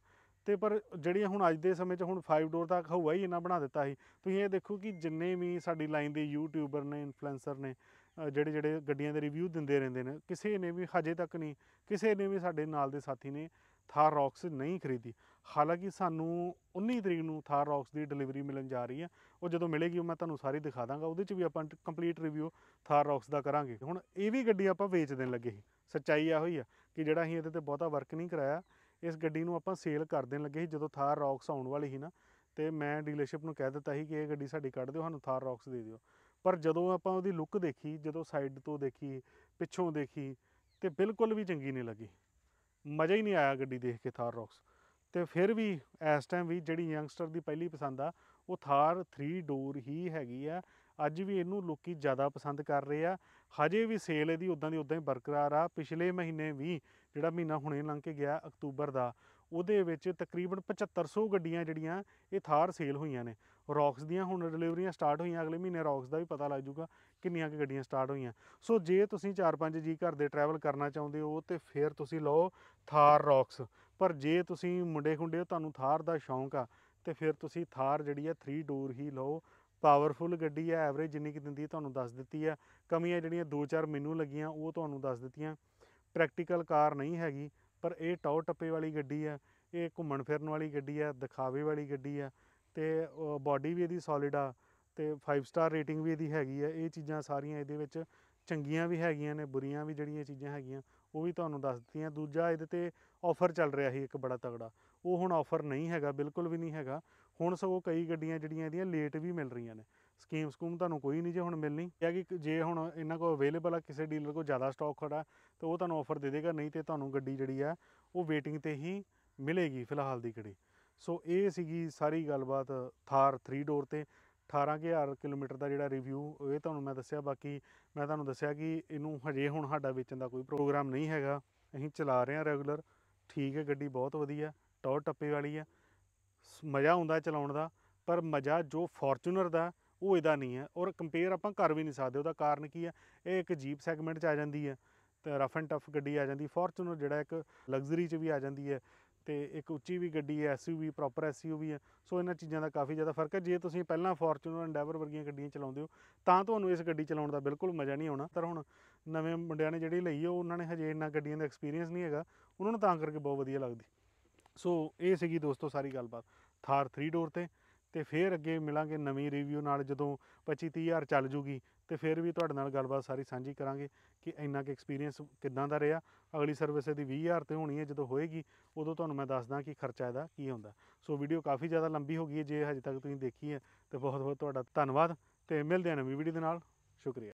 ਤੇ ਪਰ ਜਿਹੜੀਆਂ ਹੁਣ ਅੱਜ ਦੇ ਸਮੇਂ 'ਚ ਹੁਣ 5 ਡੋਰ ਤੱਕ ਹਵਾ ਹੀ ਇਹਨਾਂ ਬਣਾ ਦਿੱਤਾ ਸੀ ਤੁਸੀਂ ਇਹ ਦੇਖੋ ਕਿ ਜਿੰਨੇ ਵੀ ਸਾਡੀ ਲਾਈਨ ਦੇ ਯੂਟਿਊਬਰ ਨੇ ਇਨਫਲੂਐਂਸਰ ਨੇ ਜਿਹੜੇ ਜਿਹੜੇ ਗੱਡੀਆਂ ਦੇ ਰਿਵਿਊ ਦਿੰਦੇ ਰਹਿੰਦੇ ਨੇ ਕਿਸੇ ਨੇ ਵੀ ਹਜੇ ਤੱਕ ਨਹੀਂ ਕਿਸੇ ਨੇ ਵੀ ਸਾਡੇ ਨਾਲ ਦੇ ਸਾਥੀ ਨੇ ਥਾਰ ਰੌਕਸ ਨਹੀਂ ਖਰੀਦੀ ਹਾਲਾਂਕਿ ਸਾਨੂੰ 19 ਤਰੀਕ ਨੂੰ ਥਾਰ ਰੌਕਸ ਦੀ ਡਿਲੀਵਰੀ ਮਿਲਣ ਜਾ ਰਹੀ ਹੈ ਉਹ ਜਦੋਂ ਮਿਲੇਗੀ ਮੈਂ ਤੁਹਾਨੂੰ ਸਾਰੀ ਦਿਖਾ ਦਾਂਗਾ ਉਹਦੇ 'ਚ ਵੀ ਆਪਾਂ ਕੰਪਲੀਟ ਰਿਵਿਊ ਥਾਰ ਰੌਕਸ ਦਾ ਕਰਾਂਗੇ ਹੁਣ ਇਹ ਵੀ ਗੱਡੀ ਆਪਾਂ ਵੇਚ ਦੇਣ ਲੱਗੇ ਸੀ ਸੱਚਾਈ ਆ ਹੋਈ ਆ ਕਿ ਜਿਹੜਾ ਅਸੀਂ ਇਹਦੇ ਤੇ ਬਹੁਤਾ ਵਰਕ ਨਹੀਂ ਕਰਾਇਆ ਇਸ ਗੱਡੀ ਨੂੰ ਆਪਾਂ ਸੇਲ ਕਰ ਦੇਣ ਲੱਗੇ ਸੀ ਜਦੋਂ ਥਾਰ ਰੌਕਸ ਆਉਣ ਵਾਲੀ ਸੀ ਨਾ ਤੇ ਮੈਂ ਡੀਲਰਸ਼ਿਪ ਨੂੰ ਕਹਿ ਦਿੱਤਾ ਸੀ ਕਿ ਇਹ ਗੱਡੀ ਸਾਡੀ ਕੱਢ ਦਿਓ ਸਾਨੂੰ ਥਾਰ ਰੌਕਸ ਦੇ ਦਿਓ ਪਰ ਜਦੋਂ ਆਪਾਂ ਉਹਦੀ ਲੁੱਕ ਦੇਖੀ ਜਦੋਂ ਸਾਈਡ ਤੋਂ ਦੇਖੀ ਪਿੱਛੋਂ ਦੇਖੀ ਤੇ ਬਿਲਕੁਲ ਵੀ ਚੰਗੀ ਨਹੀਂ ਲੱਗੀ ਮਜ਼ਾ ਹੀ ਨਹੀਂ ਆਇਆ ਗੱਡੀ ਦੇਖ ਕੇ ਥਾਰ ਰੌਕਸ ਤੇ ਫਿਰ ਵੀ ਇਸ ਟਾਈਮ ਵੀ ਜਿਹੜੀ ਯੰਗਸਟਰ ਦੀ ਪਹਿਲੀ ਪਸੰਦ ਆ ਉਹ ਥਾਰ 3 ਡੋਰ ਹੀ ਹੈਗੀ ਆ ਅੱਜ ਵੀ ਇਹਨੂੰ ਲੋਕੀ ਜ਼ਿਆਦਾ ਪਸੰਦ ਕਰ ਰਹੇ ਆ ਹਜੇ ਵੀ ਸੇਲ ਇਹਦੀ ਉਦਾਂ ਦੀ ਉਦਾਂ ਹੀ ਬਰਕਰਾਰ ਆ ਪਿਛਲੇ ਮਹੀਨੇ ਵੀ ਜਿਹੜਾ ਮਹੀਨਾ ਹੁਣੇ ਲੰਘ ਕੇ ਗਿਆ ਅਕਤੂਬਰ ਦਾ ਉਹਦੇ ਵਿੱਚ ਤਕਰੀਬਨ 7500 ਗੱਡੀਆਂ ਜਿਹੜੀਆਂ ਇਹ ਥਾਰ ਸੇਲ ਹੋਈਆਂ ਨੇ ਰੌਕਸ ਦੀਆਂ ਹੁਣ ਡਿਲੀਵਰੀਆਂ ਸਟਾਰਟ ਹੋਈਆਂ ਅਗਲੇ ਮਹੀਨੇ ਰੌਕਸ ਦਾ ਵੀ ਪਤਾ ਲੱਗ ਜਾਊਗਾ ਕਿੰਨੀਆਂ ਕਿ ਗੱਡੀਆਂ ਸਟਾਰਟ ਹੋਈਆਂ ਸੋ ਜੇ ਤੁਸੀਂ 4-5 ਜੀ ਘਰ ਦੇ ਟਰੈਵਲ ਕਰਨਾ ਚਾਹੁੰਦੇ ਹੋ ਤੇ ਫਿਰ ਤੁਸੀਂ ਲਓ ਥਾਰ ਰੌਕਸ ਪਰ ਜੇ ਤੁਸੀਂ ਮੁੰਡੇ ਖੁੰਡੇ ਹੋ ਤੁਹਾਨੂੰ ਥਾਰ ਦਾ ਸ਼ੌਂਕ ਆ ਤੇ ਫਿਰ ਤੁਸੀਂ ਥਾਰ ਜਿਹੜੀ ਹੈ 3 ਡੋਰ ਹੀ ਲਓ ਪਾਵਰਫੁਲ ਗੱਡੀ ਹੈ ਐਵਰੇਜ ਜਿੰਨੀ ਕਿ ਦਿੰਦੀ ਹੈ ਤੁਹਾਨੂੰ ਦੱਸ ਦਿੱਤੀ ਆ ਕਮੀਆਂ ਜਿਹੜੀਆਂ ਦੋ ਚਾਰ ਮੈਨੂੰ ਲੱਗੀਆਂ ਉਹ ਤੁਹਾਨੂੰ ਦੱਸ ਦਿੱਤੀਆਂ ਪ੍ਰੈਕਟੀਕਲ ਕਾਰ ਨਹੀਂ ਹੈਗੀ ਪਰ ਇਹ ਟੌ ਟੱਪੇ ਵਾਲੀ ਗੱਡੀ ਹੈ ਇਹ ਘੁੰਮਣ ਫਿਰਨ ਵਾਲੀ ਗੱਡੀ ਹੈ ਦਿਖਾਵੇ ਵਾਲੀ ਗੱਡੀ ਹੈ ਤੇ ਬਾਡੀ ਵੀ ਇਹਦੀ ਸੋਲਿਡ ਆ ਤੇ 5 ਸਟਾਰ ਰੇਟਿੰਗ ਵੀ ਇਹਦੀ ਹੈਗੀ ਹੈ ਇਹ ਚੀਜ਼ਾਂ ਸਾਰੀਆਂ ਇਹਦੇ ਵਿੱਚ ਚੰਗੀਆਂ ਵੀ ਹੈਗੀਆਂ ਨੇ ਬੁਰੀਆਂ ਵੀ ਜਿਹੜੀਆਂ ਚੀਜ਼ਾਂ ਹੈਗੀਆਂ ਉਹ ਵੀ ਤੁਹਾਨੂੰ ਦੱਸ ਦਿੱਤੀਆਂ ਦੂਜਾ ਇਹਦੇ ਤੇ ਆਫਰ ਚੱਲ ਰਿਹਾ ਸੀ ਇੱਕ ਬੜਾ ਤਗੜਾ ਉਹ ਹੁਣ ਆਫਰ ਨਹੀਂ ਹੈਗਾ ਬਿਲਕੁਲ ਵੀ ਨਹੀਂ ਹੈਗਾ ਹੁਣ ਸਗੋ ਕਈ ਗੱਡੀਆਂ ਜਿਹੜੀਆਂ ਇਹਦੀਆਂ ਲੇਟ ਵੀ ਮਿਲ ਰਹੀਆਂ ਨੇ ਸਕੀਮ ਸਕੂਮ ਤੁਹਾਨੂੰ ਕੋਈ ਨਹੀਂ ਜੇ ਹੁਣ ਮਿਲਣੀ ਹੈ ਕਿ ਜੇ ਹੁਣ ਇਹਨਾਂ ਕੋਲ ਅਵੇਲੇਬਲ ਆ ਕਿਸੇ ਡੀਲਰ ਕੋਲ ਜ਼ਿਆਦਾ ਸਟਾਕ ਖੜਾ ਤਾਂ ਉਹ ਤੁਹਾਨੂੰ ਆਫਰ ਦੇ ਦੇਗਾ ਨਹੀਂ ਤੇ ਤੁਹਾਨੂੰ ਗੱਡੀ ਜਿਹੜੀ ਆ ਉਹ ਵੇਟਿੰਗ ਤੇ ਹੀ ਮਿਲੇਗੀ ਫਿਲਹਾਲ ਦੀ ਗੱਡੀ ਸੋ ਇਹ ਸੀਗੀ ਸਾਰੀ ਗੱਲਬਾਤ ਥਾਰ 3 ਡੋਰ ਤੇ 18000 ਕਿਲੋਮੀਟਰ ਦਾ ਜਿਹੜਾ ਰਿਵਿਊ ਇਹ ਤੁਹਾਨੂੰ ਮੈਂ ਦੱਸਿਆ ਬਾਕੀ ਮੈਂ ਤੁਹਾਨੂੰ ਦੱਸਿਆ ਕਿ ਇਹਨੂੰ ਹਜੇ ਹੁਣ ਸਾਡਾ ਵੇਚਣ ਦਾ ਕੋਈ ਪ੍ਰੋਗਰਾਮ ਨਹੀਂ ਹੈਗਾ ਅਸੀਂ ਚਲਾ ਰਹੇ ਹਾਂ ਰੈਗੂਲਰ ਠੀਕ ਹੈ ਗੱਡੀ ਬਹੁਤ ਵਧੀਆ ਟੌਰ ਟੱਪੇ ਵਾਲੀ ਹੈ ਮਜ਼ਾ ਆਉਂਦਾ ਚਲਾਉਣ ਦਾ ਪਰ ਮਜ਼ਾ ਜੋ ਫੋਰਚੂਨਰ ਦਾ ਉਹ ਇਹਦਾ ਨਹੀਂ ਹੈ ਔਰ ਕੰਪੇਅਰ ਆਪਾਂ ਕਰ ਵੀ ਨਹੀਂ ਸਕਦੇ ਉਹਦਾ ਕਾਰਨ ਕੀ ਹੈ ਇਹ ਇੱਕ ਜੀਪ ਸੈਗਮੈਂਟ 'ਚ ਆ ਜਾਂਦੀ ਹੈ ਤੇ ਰਫ ਐਂਡ ਟਫ ਗੱਡੀ ਆ ਜਾਂਦੀ ਫੋਰਚੂਨਰ ਜਿਹੜਾ ਇੱਕ ਲਗਜ਼ਰੀ 'ਚ ਵੀ ਆ ਜਾਂਦੀ ਹੈ ਤੇ ਇੱਕ ਉੱਚੀ ਵੀ ਗੱਡੀ ਹੈ ਐਸਯੂਵੀ ਪ੍ਰੋਪਰ ਐਸਯੂਵੀ ਹੈ ਸੋ ਇਹਨਾਂ ਚੀਜ਼ਾਂ ਦਾ ਕਾਫੀ ਜ਼ਿਆਦਾ ਫਰਕ ਹੈ ਜੇ ਤੁਸੀਂ ਪਹਿਲਾਂ ਫੋਰਚੂਨਰ ਐਂਡੈਵਰ ਵਰਗੀਆਂ ਗੱਡੀਆਂ ਚਲਾਉਂਦੇ ਹੋ ਤਾਂ ਤੁਹਾਨੂੰ ਇਸ ਗੱਡੀ ਚਲਾਉਣ ਦਾ ਬਿਲਕੁਲ ਮਜ਼ਾ ਨਹੀਂ ਆਉਣਾ ਪਰ ਹੁਣ ਨਵੇਂ ਮੁੰਡਿਆਂ ਨੇ ਜਿਹੜੀ ਲਈ ਉਹ ਉਹਨਾਂ ਨੇ ਹਜੇ ਇੰਨਾ ਗੱਡੀਆਂ ਦਾ ਐਕਸਪੀਰੀਅੰਸ ਨਹੀਂ ਹੈਗਾ ਉਹਨਾਂ ਨੂੰ ਤਾਂ ਕਰਕੇ ਬਹੁਤ ਵਧੀਆ ਲੱਗਦੀ ਸੋ ਇਹ ਸੀਗੀ ਦੋਸਤੋ ਸਾਰੀ ਗੱਲਬਾਤ ਥਾਰ 3 ਡੋਰ ਤੇ ਤੇ ਫੇਰ ਅੱਗੇ ਮਿਲਾਂਗੇ ਨਵੀਂ ਰਿਵਿਊ ਨਾਲ ਜਦੋਂ 25 30000 ਚੱਲ ਜੂਗੀ ਤੇ ਫਿਰ ਵੀ ਤੁਹਾਡੇ ਨਾਲ ਗੱਲਬਾਤ ਸਾਰੀ ਸਾਂਝੀ ਕਰਾਂਗੇ ਕਿ ਇੰਨਾ ਕਿ ਐਕਸਪੀਰੀਅੰਸ ਕਿੱਦਾਂ ਦਾ ਰਿਹਾ ਅਗਲੀ ਸਰਵਿਸ ਦੀ 20000 ਤੇ ਹੋਣੀ ਹੈ ਜਦੋਂ ਹੋਏਗੀ ਉਦੋਂ ਤੁਹਾਨੂੰ ਮੈਂ ਦੱਸਦਾ ਕਿ ਖਰਚਾ ਇਹਦਾ ਕੀ ਹੁੰਦਾ ਸੋ ਵੀਡੀਓ ਕਾਫੀ ਜ਼ਿਆਦਾ ਲੰਬੀ ਹੋ ਗਈ ਹੈ ਜੇ ਹਜੇ ਤੱਕ ਤੁਸੀਂ ਦੇਖੀ ਹੈ ਤੇ ਬਹੁਤ ਬਹੁਤ ਤੁਹਾਡਾ ਧੰਨਵਾਦ ਤੇ ਮਿਲਦੇ ਹਾਂ ਨਵੀਂ ਵੀਡੀਓ ਦੇ ਨਾਲ ਸ਼ੁਕਰੀਆ